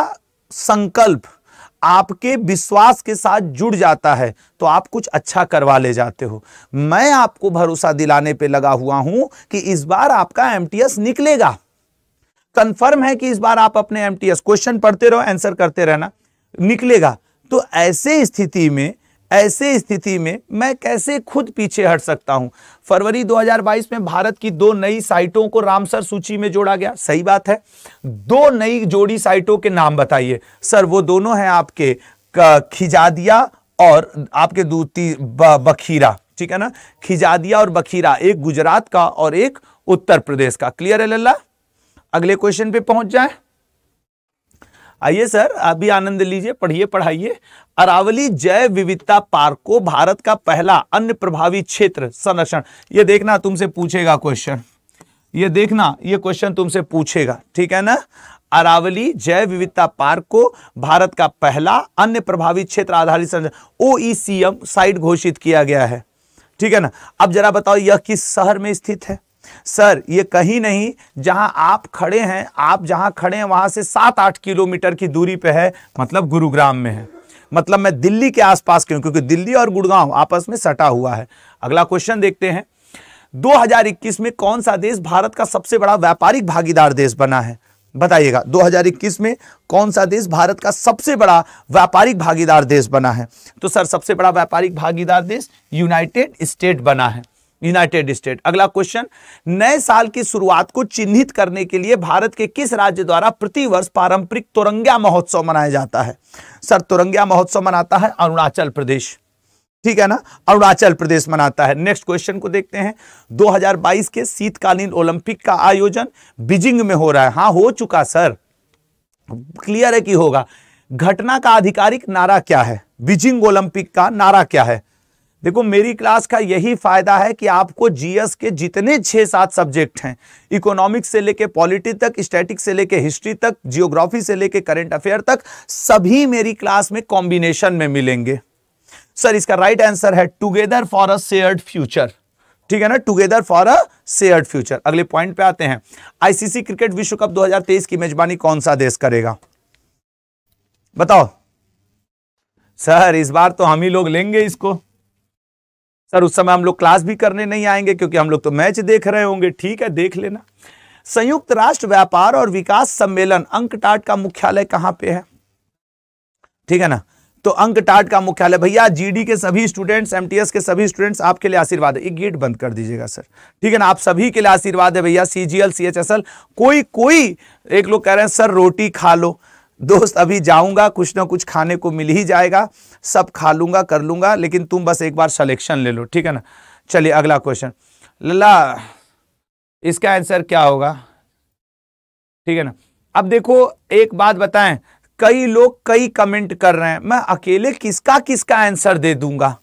संकल्प आपके विश्वास के साथ जुड़ जाता है तो आप कुछ अच्छा करवा ले जाते हो मैं आपको भरोसा दिलाने पे लगा हुआ हूं कि इस बार आपका एमटीएस निकलेगा कंफर्म है कि इस बार आप अपने एमटीएस क्वेश्चन पढ़ते रहो आंसर करते रहना निकलेगा तो ऐसे स्थिति में ऐसे स्थिति में मैं कैसे खुद पीछे हट सकता हूं फरवरी 2022 में भारत की दो नई साइटों को रामसर सूची में जोड़ा गया सही बात है दो नई जोड़ी साइटों के नाम बताइए सर वो दोनों हैं आपके खिजादिया और आपके दूती बखीरा ठीक है ना खिजादिया और बखीरा एक गुजरात का और एक उत्तर प्रदेश का क्लियर है लल्ला अगले क्वेश्चन पे पहुंच जाए आइए सर आप भी आनंद लीजिए पढ़िए पढ़ाइए अरावली जैव विविधता पार्क को भारत का पहला अन्य प्रभावी क्षेत्र संरक्षण ये देखना तुमसे पूछेगा क्वेश्चन ये देखना ये क्वेश्चन तुमसे पूछेगा ठीक है ना अरावली जैव विविधता पार्क को भारत का पहला अन्य प्रभावी क्षेत्र आधारित संरक्षण ओईसीएम साइट e घोषित किया गया है ठीक है ना अब जरा बताओ यह किस शहर में स्थित है सर ये कहीं नहीं जहां आप खड़े हैं आप जहां खड़े हैं वहां से सात आठ किलोमीटर की दूरी पे है मतलब गुरुग्राम में है मतलब मैं दिल्ली के आसपास क्यों क्योंकि दिल्ली और गुड़गांव आपस में सटा हुआ है अगला क्वेश्चन देखते हैं 2021 में कौन सा देश भारत का सबसे बड़ा व्यापारिक भागीदार देश बना है बताइएगा 2021 में कौन सा देश भारत का सबसे बड़ा व्यापारिक भागीदार देश बना है तो सर सबसे बड़ा व्यापारिक भागीदार देश यूनाइटेड स्टेट बना है यूनाइटेड स्टेट अगला क्वेश्चन नए साल की शुरुआत को चिन्हित करने के लिए भारत के किस राज्य द्वारा प्रतिवर्ष पारंपरिक तुरंग्या महोत्सव मनाया जाता है सर तुरंग्या महोत्सव मनाता है अरुणाचल प्रदेश ठीक है ना अरुणाचल प्रदेश मनाता है नेक्स्ट क्वेश्चन को देखते हैं 2022 के शीतकालीन ओलंपिक का आयोजन बीजिंग में हो रहा है हाँ हो चुका सर क्लियर है कि होगा घटना का आधिकारिक नारा क्या है बीजिंग ओलंपिक का नारा क्या है देखो मेरी क्लास का यही फायदा है कि आपको जीएस के जितने छह सात सब्जेक्ट हैं इकोनॉमिक्स से लेके पॉलिटी तक स्टैटिक से लेके हिस्ट्री तक जियोग्राफी से लेके करंट अफेयर तक सभी मेरी क्लास में कॉम्बिनेशन में मिलेंगे सर इसका राइट आंसर है together for a shared future ठीक है ना together for a shared future अगले पॉइंट पे आते हैं आईसीसी क्रिकेट विश्व कप 2023 की मेजबानी कौन सा देश करेगा बताओ सर इस बार तो हम ही लोग लेंगे इसको सर उस समय हम लोग क्लास भी करने नहीं आएंगे क्योंकि हम लोग तो मैच देख रहे होंगे ठीक है देख लेना संयुक्त राष्ट्र व्यापार और विकास सम्मेलन अंकटाट का मुख्यालय कहां पे है ठीक है ना तो अंकटाट का मुख्यालय भैया जीडी के सभी स्टूडेंट्स एमटीएस के सभी स्टूडेंट्स आपके लिए आशीर्वाद है गेट बंद कर दीजिएगा सर ठीक है ना आप सभी के लिए आशीर्वाद है भैया सीजीएल सीएचएसएल कोई कोई एक लोग कह रहे हैं सर रोटी खा लो दोस्त अभी जाऊंगा कुछ ना कुछ खाने को मिल ही जाएगा सब खा लूंगा कर लूंगा लेकिन तुम बस एक बार सलेक्शन ले लो ठीक है ना चलिए अगला क्वेश्चन लल्ला इसका आंसर क्या होगा ठीक है ना अब देखो एक बात बताएं कई लोग कई कमेंट कर रहे हैं मैं अकेले किसका किसका आंसर दे दूंगा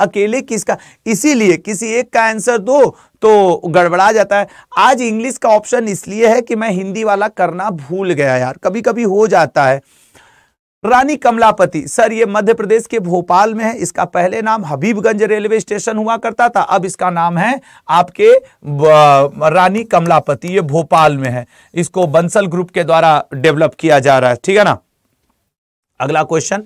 अकेले किसका इसीलिए किसी एक का आंसर दो तो गड़बड़ा जाता है आज इंग्लिश का ऑप्शन इसलिए है कि मैं हिंदी वाला करना भूल गया यार कभी कभी हो जाता है रानी कमलापति सर ये मध्य प्रदेश के भोपाल में है इसका पहले नाम हबीबगंज रेलवे स्टेशन हुआ करता था अब इसका नाम है आपके रानी कमलापति ये भोपाल में है इसको बंसल ग्रुप के द्वारा डेवलप किया जा रहा है ठीक है ना अगला क्वेश्चन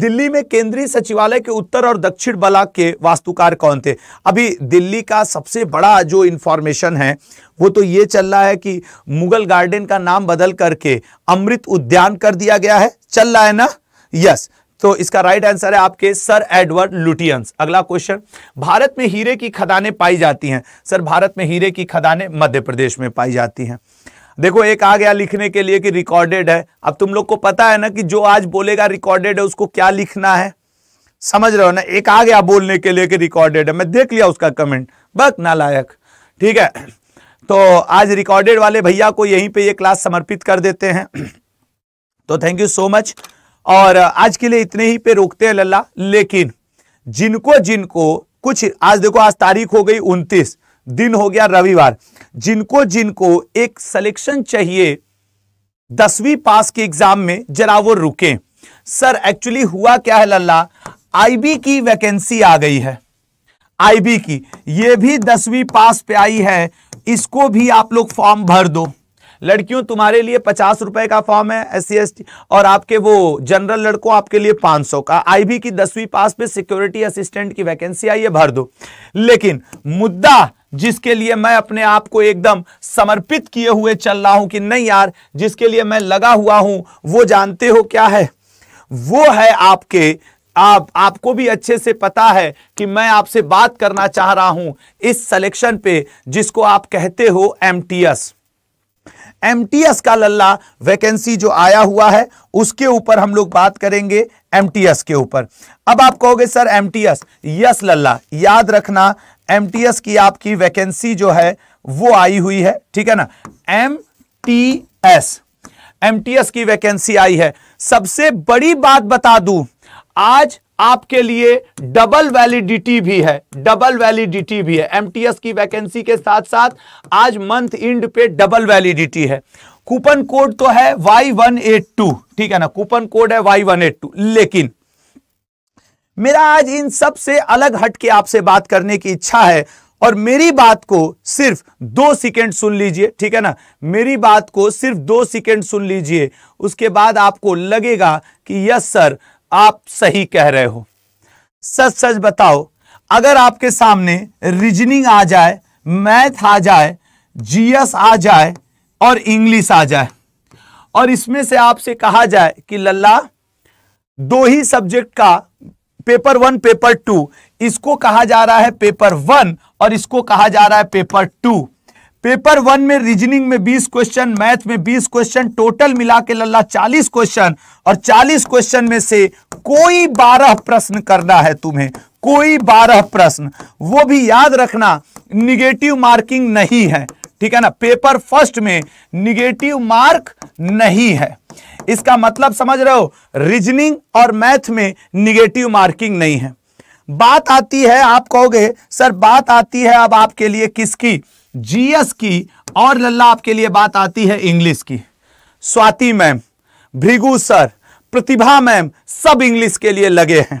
दिल्ली में केंद्रीय सचिवालय के उत्तर और दक्षिण बलाक के वास्तुकार कौन थे अभी दिल्ली का सबसे बड़ा जो इन्फॉर्मेशन है वो तो ये चल रहा है कि मुगल गार्डन का नाम बदल करके अमृत उद्यान कर दिया गया है चल रहा है ना यस तो इसका राइट आंसर है आपके सर एडवर्ड लुटियंस अगला क्वेश्चन भारत में हीरे की खदानें पाई जाती हैं सर भारत में हीरे की खदानें मध्य प्रदेश में पाई जाती हैं देखो एक आ गया लिखने के लिए कि रिकॉर्डेड है अब तुम लोग को पता है ना कि जो आज बोलेगा रिकॉर्डेड है उसको क्या लिखना है समझ रहे हो ना एक आ गया बोलने के लिए कि रिकॉर्डेड है मैं देख लिया उसका कमेंट बस नालायक ठीक है तो आज रिकॉर्डेड वाले भैया को यहीं पे ये क्लास समर्पित कर देते हैं तो थैंक यू सो मच और आज के लिए इतने ही पे रोकते हैं लल्ला लेकिन जिनको जिनको कुछ आज देखो आज तारीख हो गई उनतीस दिन हो गया रविवार जिनको जिनको एक सिलेक्शन चाहिए दसवीं पास के एग्जाम में जरा वो रुके सर एक्चुअली हुआ क्या है लल्ला आईबी की वैकेंसी आ गई है आईबी की ये भी दसवीं पास पे आई है इसको भी आप लोग फॉर्म भर दो लड़कियों तुम्हारे लिए पचास रुपए का फॉर्म है एस सी और आपके वो जनरल लड़कों आपके लिए पांच सौ का आईबी की दसवीं पास पे सिक्योरिटी असिस्टेंट की वैकेंसी आई है भर दो लेकिन मुद्दा जिसके लिए मैं अपने आप को एकदम समर्पित किए हुए चल रहा हूं कि नहीं यार जिसके लिए मैं लगा हुआ हूं वो जानते हो क्या है वो है आपके आप आपको भी अच्छे से पता है कि मैं आपसे बात करना चाह रहा हूं इस सिलेक्शन पे जिसको आप कहते हो टी एमटीएस का लल्ला वैकेंसी जो आया हुआ है उसके ऊपर हम लोग बात करेंगे एमटीएस के ऊपर अब आप कहोगे सर एमटीएस यस लल्ला याद रखना एम की आपकी वैकेंसी जो है वो आई हुई है ठीक है ना M T S M T S की वैकेंसी आई है सबसे बड़ी बात बता दूं आज आपके लिए डबल वैलिडिटी भी है डबल वैलिडिटी भी है एमटीएस की वैकेंसी के साथ साथ आज मंथ इंड पे डबल वैलिडिटी है कूपन कोड तो है वाई वन एट टू ठीक है ना कूपन कोड है वाई वन एट टू लेकिन मेरा आज इन सब से अलग हट के आपसे बात करने की इच्छा है और मेरी बात को सिर्फ दो सेकेंड सुन लीजिए ठीक है ना मेरी बात को सिर्फ दो सेकेंड सुन लीजिए उसके बाद आपको लगेगा कि यस सर आप सही कह रहे हो सच सच बताओ अगर आपके सामने रीजनिंग आ जाए मैथ आ जाए जीएस आ जाए और इंग्लिश आ जाए और इसमें से आपसे कहा जाए कि लल्ला दो ही सब्जेक्ट का पेपर वन पेपर टू इसको कहा जा रहा है पेपर वन और इसको कहा जा रहा है पेपर टू पेपर वन में रीजनिंग में 20 क्वेश्चन मैथ में 20 क्वेश्चन टोटल मिला के लल्ला 40 क्वेश्चन और 40 क्वेश्चन में से कोई 12 प्रश्न करना है तुम्हें कोई 12 प्रश्न वो भी याद रखना निगेटिव मार्किंग नहीं है ठीक है ना पेपर फर्स्ट में निगेटिव मार्क नहीं है इसका मतलब समझ रहे हो रीजनिंग और मैथ में निगेटिव मार्किंग नहीं है बात आती है आप कहोगे सर बात आती है अब आपके लिए किसकी जीएस की और लल्ला आपके लिए बात आती है इंग्लिश की Swati ma'am Bhrigu sir Pratibha ma'am सब इंग्लिश के लिए लगे हैं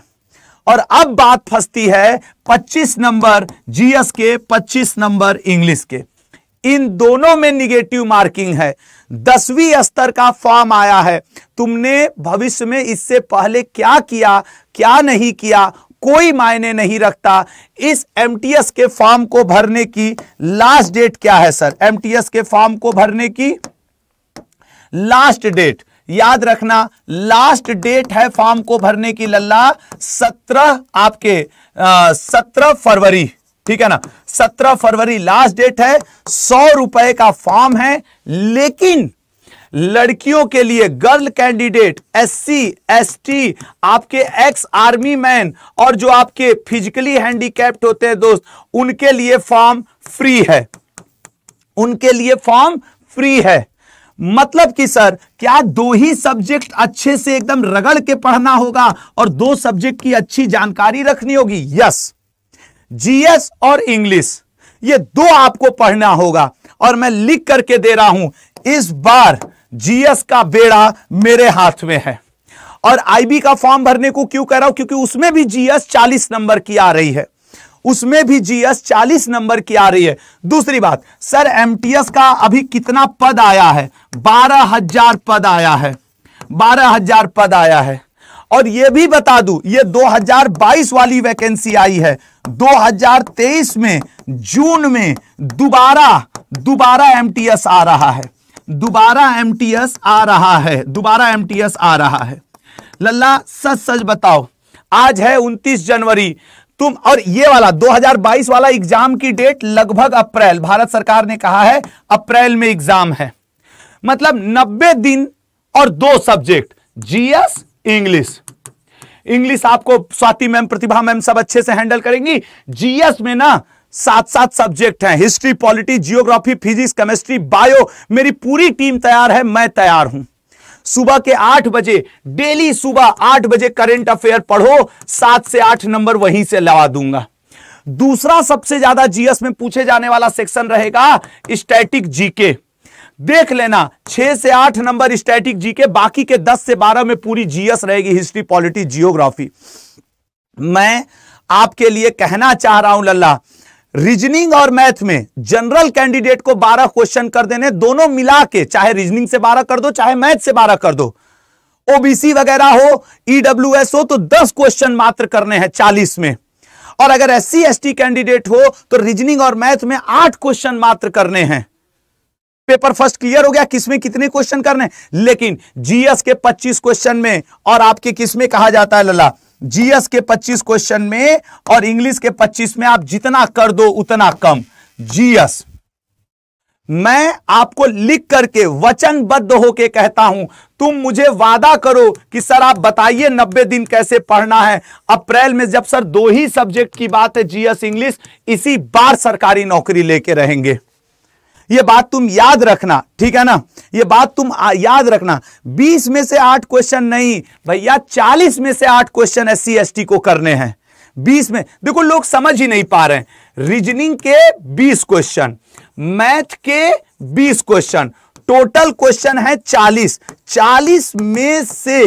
और अब बात फंसती है 25 नंबर जीएस के 25 नंबर इंग्लिश के इन दोनों में निगेटिव मार्किंग है दसवीं स्तर का फॉर्म आया है तुमने भविष्य में इससे पहले क्या किया क्या नहीं किया कोई मायने नहीं रखता इस एमटीएस के फॉर्म को भरने की लास्ट डेट क्या है सर एमटीएस के फॉर्म को भरने की लास्ट डेट याद रखना लास्ट डेट है फॉर्म को भरने की लल्ला सत्रह आपके सत्रह फरवरी ठीक है ना सत्रह फरवरी लास्ट डेट है सौ रुपए का फॉर्म है लेकिन लड़कियों के लिए गर्ल कैंडिडेट एससी, एसटी, आपके एक्स आर्मी मैन और जो आपके फिजिकली हैंडीकैप्ड होते हैं दोस्त उनके लिए फॉर्म फ्री है उनके लिए फॉर्म फ्री है मतलब कि सर क्या दो ही सब्जेक्ट अच्छे से एकदम रगड़ के पढ़ना होगा और दो सब्जेक्ट की अच्छी जानकारी रखनी होगी यस जीएस और इंग्लिश ये दो आपको पढ़ना होगा और मैं लिख करके दे रहा हूं इस बार जीएस का बेड़ा मेरे हाथ में है और आईबी का फॉर्म भरने को क्यों कह रहा हूं क्योंकि उसमें भी जीएस 40 नंबर की आ रही है उसमें भी जीएस 40 नंबर की आ रही है दूसरी बात सर एमटीएस का अभी कितना पद आया है बारह हजार पद आया है बारह हजार पद आया है और यह भी बता दू ये 2022 वाली वैकेंसी आई है 2023 में जून में दोबारा दोबारा एमटीएस आ रहा है दोबारा एमटीएस आ रहा है दोबारा एमटीएस आ रहा है लल्ला सच सच बताओ आज है 29 जनवरी तुम और ये वाला 2022 वाला एग्जाम की डेट लगभग अप्रैल भारत सरकार ने कहा है अप्रैल में एग्जाम है मतलब 90 दिन और दो सब्जेक्ट जीएस इंग्लिश इंग्लिश आपको स्वाति मैम प्रतिभा मैम सब अच्छे से हैंडल करेंगी जीएस में ना सात सात सब्जेक्ट हैं history polity geography physics chemistry bio मेरी पूरी टीम तैयार है मैं तैयार हूं सुबह के आठ बजे डेली सुबह आठ बजे करंट अफेयर पढ़ो सात से आठ नंबर वहीं से लगा दूंगा दूसरा सबसे ज्यादा जीएस में पूछे जाने वाला सेक्शन रहेगा स्टैटिक जीके देख लेना छह से आठ नंबर स्टैटिक जी के बाकी के दस से बारह में पूरी जीएस रहेगी हिस्ट्री पॉलिटी जियोग्राफी मैं आपके लिए कहना चाह रहा हूं लल्ला रीजनिंग और मैथ में जनरल कैंडिडेट को बारह क्वेश्चन कर देने दोनों मिला के चाहे रीजनिंग से बारह कर दो चाहे मैथ से बारह कर दो ओबीसी वगैरह हो ईडब्ल्यू e हो तो दस क्वेश्चन मात्र करने हैं चालीस में और अगर एस सी कैंडिडेट हो तो रीजनिंग और मैथ में आठ क्वेश्चन मात्र करने हैं पेपर फर्स्ट क्लियर हो गया किसमें कितने क्वेश्चन करने लेकिन जीएस के 25 क्वेश्चन में और आपके किसमें कहा जाता है लला जीएस के 25 क्वेश्चन में और इंग्लिश के 25 में आप जितना कर दो उतना कम जीएस मैं आपको लिख करके वचनबद्ध होके कहता हूं तुम मुझे वादा करो कि सर आप बताइए नब्बे दिन कैसे पढ़ना है अप्रैल में जब सर दो ही सब्जेक्ट की बात है जीएस इंग्लिश इसी बार सरकारी नौकरी लेके रहेंगे ये बात तुम याद रखना ठीक है ना ये बात तुम याद रखना 20 में से आठ क्वेश्चन नहीं भैया 40 में से आठ क्वेश्चन एस सी को करने हैं 20 में देखो लोग समझ ही नहीं पा रहे हैं रीजनिंग के 20 क्वेश्चन मैथ के 20 क्वेश्चन टोटल क्वेश्चन है 40 40 में से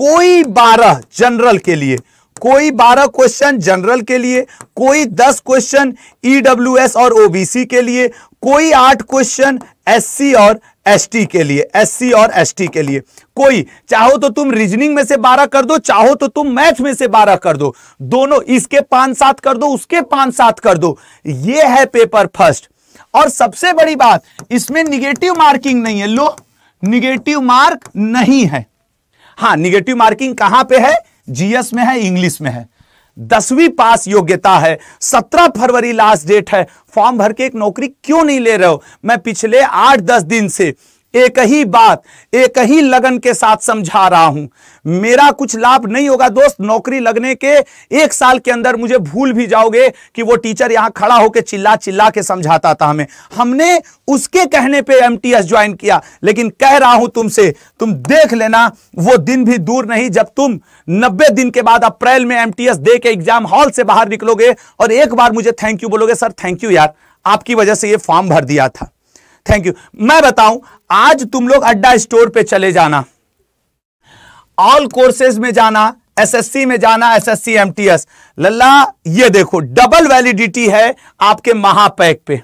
कोई 12 जनरल के लिए कोई 12 क्वेश्चन जनरल के लिए कोई 10 क्वेश्चन ईडब्ल्यूएस और ओबीसी के लिए कोई आठ क्वेश्चन एससी और एसटी के लिए एससी और एसटी के लिए कोई चाहो तो तुम रीजनिंग में से बारह कर दो चाहो तो तुम मैथ में से बारह कर दो दोनों इसके पांच सात कर दो उसके पांच सात कर दो ये है पेपर फर्स्ट और सबसे बड़ी बात इसमें निगेटिव मार्किंग नहीं है लो निगेटिव मार्क नहीं है हाँ निगेटिव मार्किंग कहां पे है जीएस में है इंग्लिश में है दसवीं पास योग्यता है सत्रह फरवरी लास्ट डेट है फॉर्म भर के एक नौकरी क्यों नहीं ले रहे हो मैं पिछले आठ दस दिन से एक ही बात एक ही लगन के साथ समझा रहा हूं मेरा कुछ लाभ नहीं होगा दोस्त नौकरी लगने के एक साल के अंदर मुझे भूल भी जाओगे कि वो टीचर यहां खड़ा होकर चिल्ला चिल्ला के समझाता था हमें हमने उसके कहने पे एमटीएस ज्वाइन किया लेकिन कह रहा हूं तुमसे तुम देख लेना वो दिन भी दूर नहीं जब तुम नब्बे दिन के बाद अप्रैल में एमटीएस दे के एग्जाम हॉल से बाहर निकलोगे और एक बार मुझे थैंक यू बोलोगे सर थैंक यू यार आपकी वजह से यह फॉर्म भर दिया था थैंक यू मैं बताऊं आज तुम लोग अड्डा स्टोर पे चले जाना ऑल कोर्सेज में जाना एसएससी में जाना एसएससी एमटीएस लल्ला ये देखो डबल वैलिडिटी है आपके महापैक पे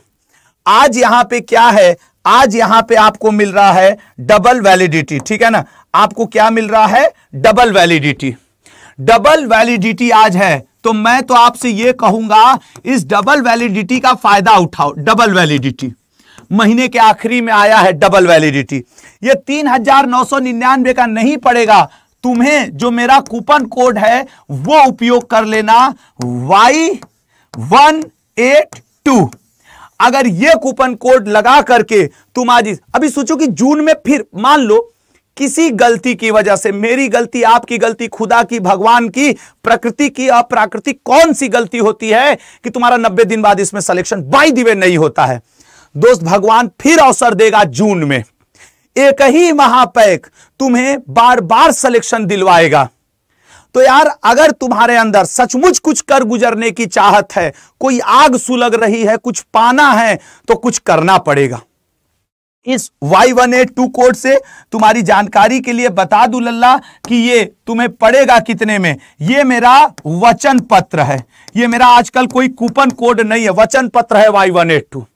आज यहां पे क्या है आज यहां पे आपको मिल रहा है डबल वैलिडिटी ठीक है ना आपको क्या मिल रहा है डबल वैलिडिटी डबल वैलिडिटी आज है तो मैं तो आपसे यह कहूंगा इस डबल वैलिडिटी का फायदा उठाओ डबल वैलिडिटी महीने के आखिरी में आया है डबल वैलिडिटी ये तीन हजार नौ सौ निन्यानवे का नहीं पड़ेगा तुम्हें जो मेरा कूपन कोड है वो उपयोग कर लेना वाई वन एट टू अगर ये कूपन कोड लगा करके तुम आज अभी सोचो कि जून में फिर मान लो किसी गलती की वजह से मेरी गलती आपकी गलती खुदा की भगवान की प्रकृति की अप्राकृतिक कौन सी गलती होती है कि तुम्हारा नब्बे दिन बाद इसमें सिलेक्शन बाई दिवे नहीं होता है दोस्त भगवान फिर अवसर देगा जून में एक ही महापैक तुम्हें बार बार सिलेक्शन दिलवाएगा तो यार अगर तुम्हारे अंदर सचमुच कुछ कर गुजरने की चाहत है कोई आग सुलग रही है कुछ पाना है तो कुछ करना पड़ेगा इस Y one eight two code से तुम्हारी जानकारी के लिए बता दू लल्ला कि ये तुम्हें पड़ेगा कितने में ये मेरा वचन पत्र है ये मेरा आजकल कोई कूपन कोड नहीं है वचन पत्र है वाई वन एट टू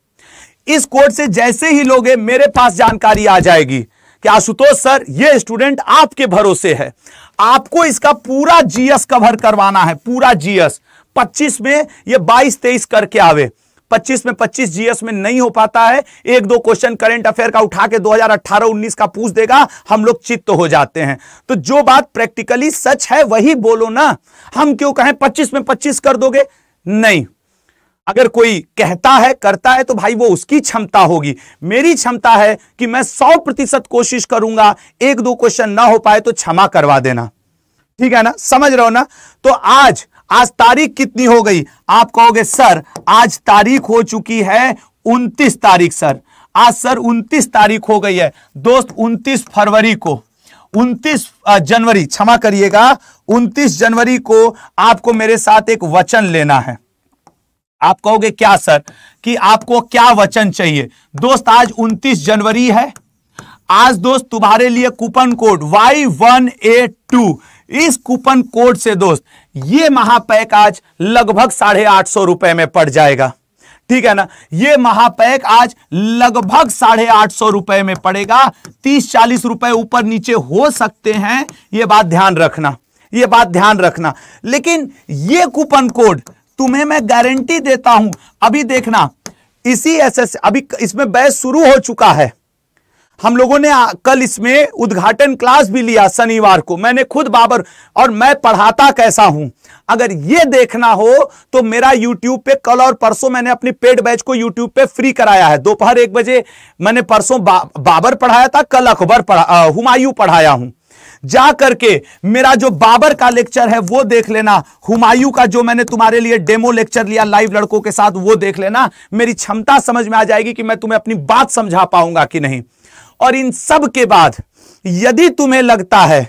इस कोड से जैसे ही लोगे मेरे पास जानकारी आ जाएगी कि आशुतोष सर ये स्टूडेंट आपके भरोसे है आपको इसका पूरा जीएस कवर करवाना है पूरा जीएस 25 में ये 22 23 करके आवे 25 में 25 जीएस में नहीं हो पाता है एक दो क्वेश्चन करंट अफेयर का उठा के 2018-19 का पूछ देगा हम लोग चित्त हो जाते हैं तो जो बात प्रैक्टिकली सच है वही बोलो ना हम क्यों कहें 25 में 25 कर दोगे नहीं अगर कोई कहता है करता है तो भाई वो उसकी क्षमता होगी मेरी क्षमता है कि मैं सौ प्रतिशत कोशिश करूंगा एक दो क्वेश्चन ना हो पाए तो क्षमा करवा देना ठीक है ना समझ रहे हो ना तो आज आज तारीख कितनी हो गई आप कहोगे सर आज तारीख हो चुकी है उनतीस तारीख सर आज सर उनतीस तारीख हो गई है दोस्त उनतीस फरवरी को उनतीस जनवरी क्षमा करिएगा उनतीस जनवरी को आपको मेरे साथ एक वचन लेना है आप कहोगे क्या सर कि आपको क्या वचन चाहिए दोस्त आज 29 जनवरी है आज दोस्त तुम्हारे लिए coupon code Y one A two इस कूपन कोड से दोस्त ये महापैक आज लगभग साढ़े आठ सौ रुपए में पड़ जाएगा ठीक है ना ये महापैक आज लगभग साढ़े आठ सौ रुपए में पड़ेगा तीस चालीस रुपए ऊपर नीचे हो सकते हैं ये बात ध्यान रखना ये बात ध्यान रखना लेकिन ये कूपन कोड तुम्हें मैं गारंटी देता हूं अभी देखना इसी एस अभी इसमें बहस शुरू हो चुका है हम लोगों ने कल इसमें उद्घाटन क्लास भी लिया शनिवार को मैंने खुद बाबर और मैं पढ़ाता कैसा हूं अगर ये देखना हो तो मेरा यूट्यूब पे कल और परसों मैंने अपनी पेड बैच को यूट्यूब पे फ्री कराया है दोपहर एक बजे मैंने परसों बा, बाबर पढ़ाया था कल अकबर पढ़ा हुमायूं पढ़ाया हूं जा करके मेरा जो बाबर का लेक्चर है वो देख लेना हुमायूं का जो मैंने तुम्हारे लिए डेमो लेक्चर लिया लाइव लड़कों के साथ वो देख लेना मेरी क्षमता समझ में आ जाएगी कि मैं तुम्हें अपनी बात समझा पाऊंगा कि नहीं और इन सब के बाद यदि तुम्हें लगता है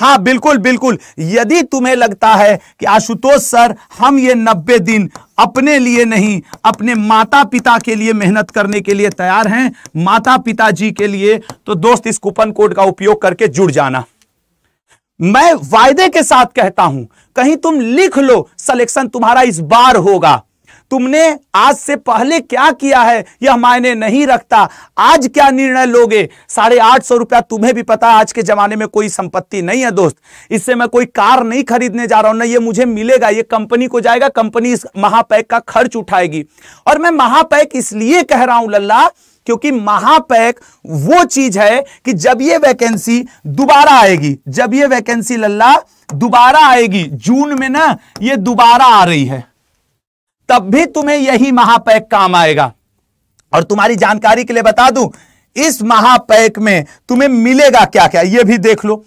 हाँ बिल्कुल बिल्कुल यदि तुम्हें लगता है कि आशुतोष सर हम ये नब्बे दिन अपने लिए नहीं अपने माता पिता के लिए मेहनत करने के लिए तैयार हैं माता पिताजी के लिए तो दोस्त इस कूपन कोड का उपयोग करके जुड़ जाना मैं वायदे के साथ कहता हूं कहीं तुम लिख लो सिलेक्शन तुम्हारा इस बार होगा तुमने आज से पहले क्या किया है यह मायने नहीं रखता आज क्या निर्णय लोगे साढ़े आठ सौ रुपया तुम्हें भी पता आज के जमाने में कोई संपत्ति नहीं है दोस्त इससे मैं कोई कार नहीं खरीदने जा रहा हूं ना ये मुझे मिलेगा ये कंपनी को जाएगा कंपनी इस महापैक का खर्च उठाएगी और मैं महापैक इसलिए कह रहा हूं लल्ला क्योंकि महापैक वो चीज है कि जब ये वैकेंसी दोबारा आएगी जब ये वैकेंसी लल्ला दोबारा आएगी जून में ना ये दोबारा आ रही है तब भी तुम्हें यही महापैक काम आएगा और तुम्हारी जानकारी के लिए बता दूं इस महापैक में तुम्हें मिलेगा क्या क्या ये भी देख लो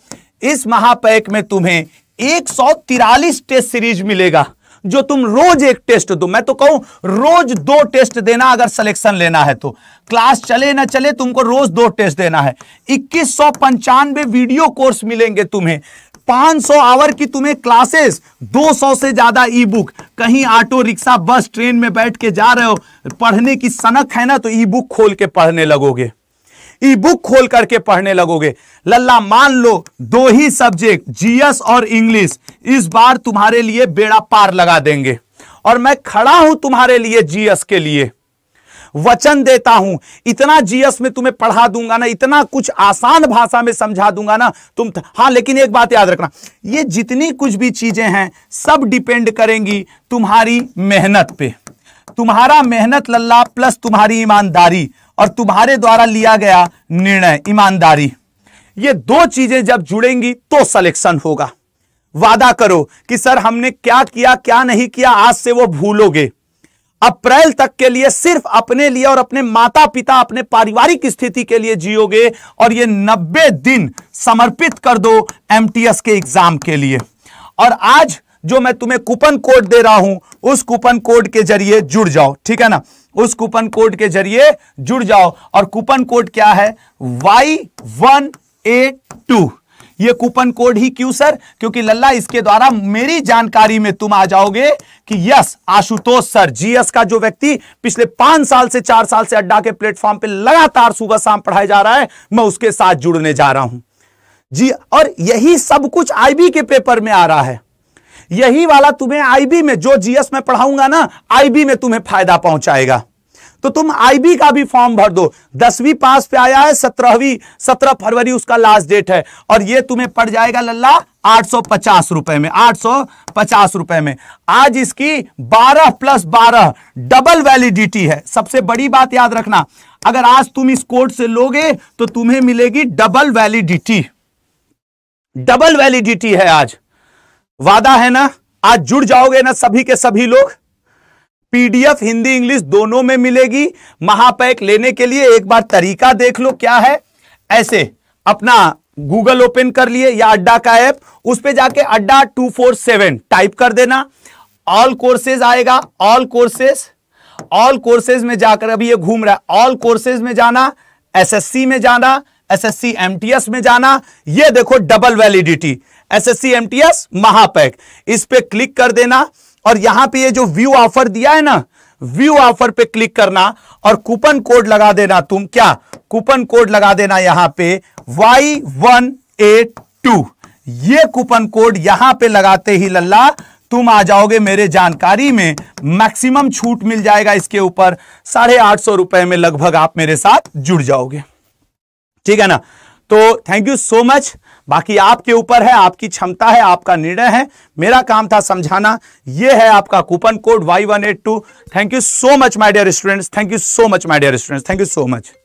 इस महापैक में तुम्हें एक टेस्ट सीरीज मिलेगा जो तुम रोज एक टेस्ट दो मैं तो कहूं रोज दो टेस्ट देना अगर सिलेक्शन लेना है तो क्लास चले ना चले तुमको रोज दो टेस्ट देना है इक्कीस सौ पंचानवे वीडियो कोर्स मिलेंगे तुम्हें 500 आवर की तुम्हें क्लासेस 200 से ज्यादा ई बुक कहीं ऑटो रिक्शा बस ट्रेन में बैठ के जा रहे हो पढ़ने की सनक है ना तो ई बुक खोल के पढ़ने लगोगे ई बुक खोल करके पढ़ने लगोगे लल्ला मान लो दो ही सब्जेक्ट जीएस और इंग्लिश इस बार तुम्हारे लिए बेड़ा पार लगा देंगे और मैं खड़ा हूं तुम्हारे लिए जीएस के लिए वचन देता हूं इतना जीएस में तुम्हें पढ़ा दूंगा ना इतना कुछ आसान भाषा में समझा दूंगा ना तुम हां लेकिन एक बात याद रखना ये जितनी कुछ भी चीजें हैं सब डिपेंड करेंगी तुम्हारी मेहनत पे तुम्हारा मेहनत लल्ला प्लस तुम्हारी ईमानदारी और तुम्हारे द्वारा लिया गया निर्णय ईमानदारी ये दो चीजें जब जुड़ेंगी तो सिलेक्शन होगा वादा करो कि सर हमने क्या किया क्या नहीं किया आज से वो भूलोगे अप्रैल तक के लिए सिर्फ अपने लिए और अपने माता पिता अपने पारिवारिक स्थिति के लिए जियोगे और ये 90 दिन समर्पित कर दो एमटीएस के एग्जाम के लिए और आज जो मैं तुम्हें कूपन कोड दे रहा हूं उस कूपन कोड के जरिए जुड़ जाओ ठीक है ना उस कूपन कोड के जरिए जुड़ जाओ और कूपन कोड क्या है वाई वन ए टू ये कूपन कोड ही क्यों सर क्योंकि लल्ला इसके द्वारा मेरी जानकारी में तुम आ जाओगे कि यस आशुतोष सर जीएस का जो व्यक्ति पिछले पांच साल से चार साल से अड्डा के प्लेटफॉर्म पे लगातार सुबह शाम पढ़ाया जा रहा है मैं उसके साथ जुड़ने जा रहा हूं जी और यही सब कुछ आईबी के पेपर में आ रहा है यही वाला तुम्हें आईबी में जो जीएस में पढ़ाऊंगा ना आईबी में तुम्हें फायदा पहुंचाएगा तो तुम आईबी का भी फॉर्म भर दो दसवीं पास पे आया है सत्रहवीं सत्रह फरवरी उसका लास्ट डेट है और ये तुम्हें पड़ जाएगा लल्ला आठ सौ पचास रुपए में आठ सौ पचास रुपए में आज इसकी बारह प्लस बारह डबल वैलिडिटी है सबसे बड़ी बात याद रखना अगर आज तुम इस कोड से लोगे तो तुम्हें मिलेगी डबल वैलिडिटी डबल वैलिडिटी है आज वादा है ना आज जुड़ जाओगे ना सभी के सभी लोग पीडीएफ हिंदी इंग्लिश दोनों में मिलेगी महापैक लेने के लिए एक बार तरीका देख लो क्या है ऐसे अपना गूगल ओपन कर लिए या अड्डा का ऐप उस पर जाके अड्डा टू फोर सेवन टाइप कर देना ऑल कोर्सेज आएगा ऑल कोर्सेज ऑल कोर्सेज में जाकर अभी ये घूम रहा है ऑल कोर्सेज में जाना एसएससी में जाना एसएससी एमटीएस में जाना ये देखो डबल वैलिडिटी एसएससी एमटीएस महापैक इस पे क्लिक कर देना और यहां पे ये जो व्यू ऑफर दिया है ना व्यू ऑफर पे क्लिक करना और कूपन कोड लगा देना तुम क्या कूपन कोड लगा देना यहां पे वाई वन एट टू ये कूपन कोड यहां पे लगाते ही लल्ला तुम आ जाओगे मेरे जानकारी में मैक्सिमम छूट मिल जाएगा इसके ऊपर साढ़े आठ सौ रुपए में लगभग आप मेरे साथ जुड़ जाओगे ठीक है ना तो थैंक यू सो मच बाकी आपके ऊपर है आपकी क्षमता है आपका निर्णय है मेरा काम था समझाना ये है आपका coupon code Y one eight two thank you so much my dear students thank you so much my dear students thank you so much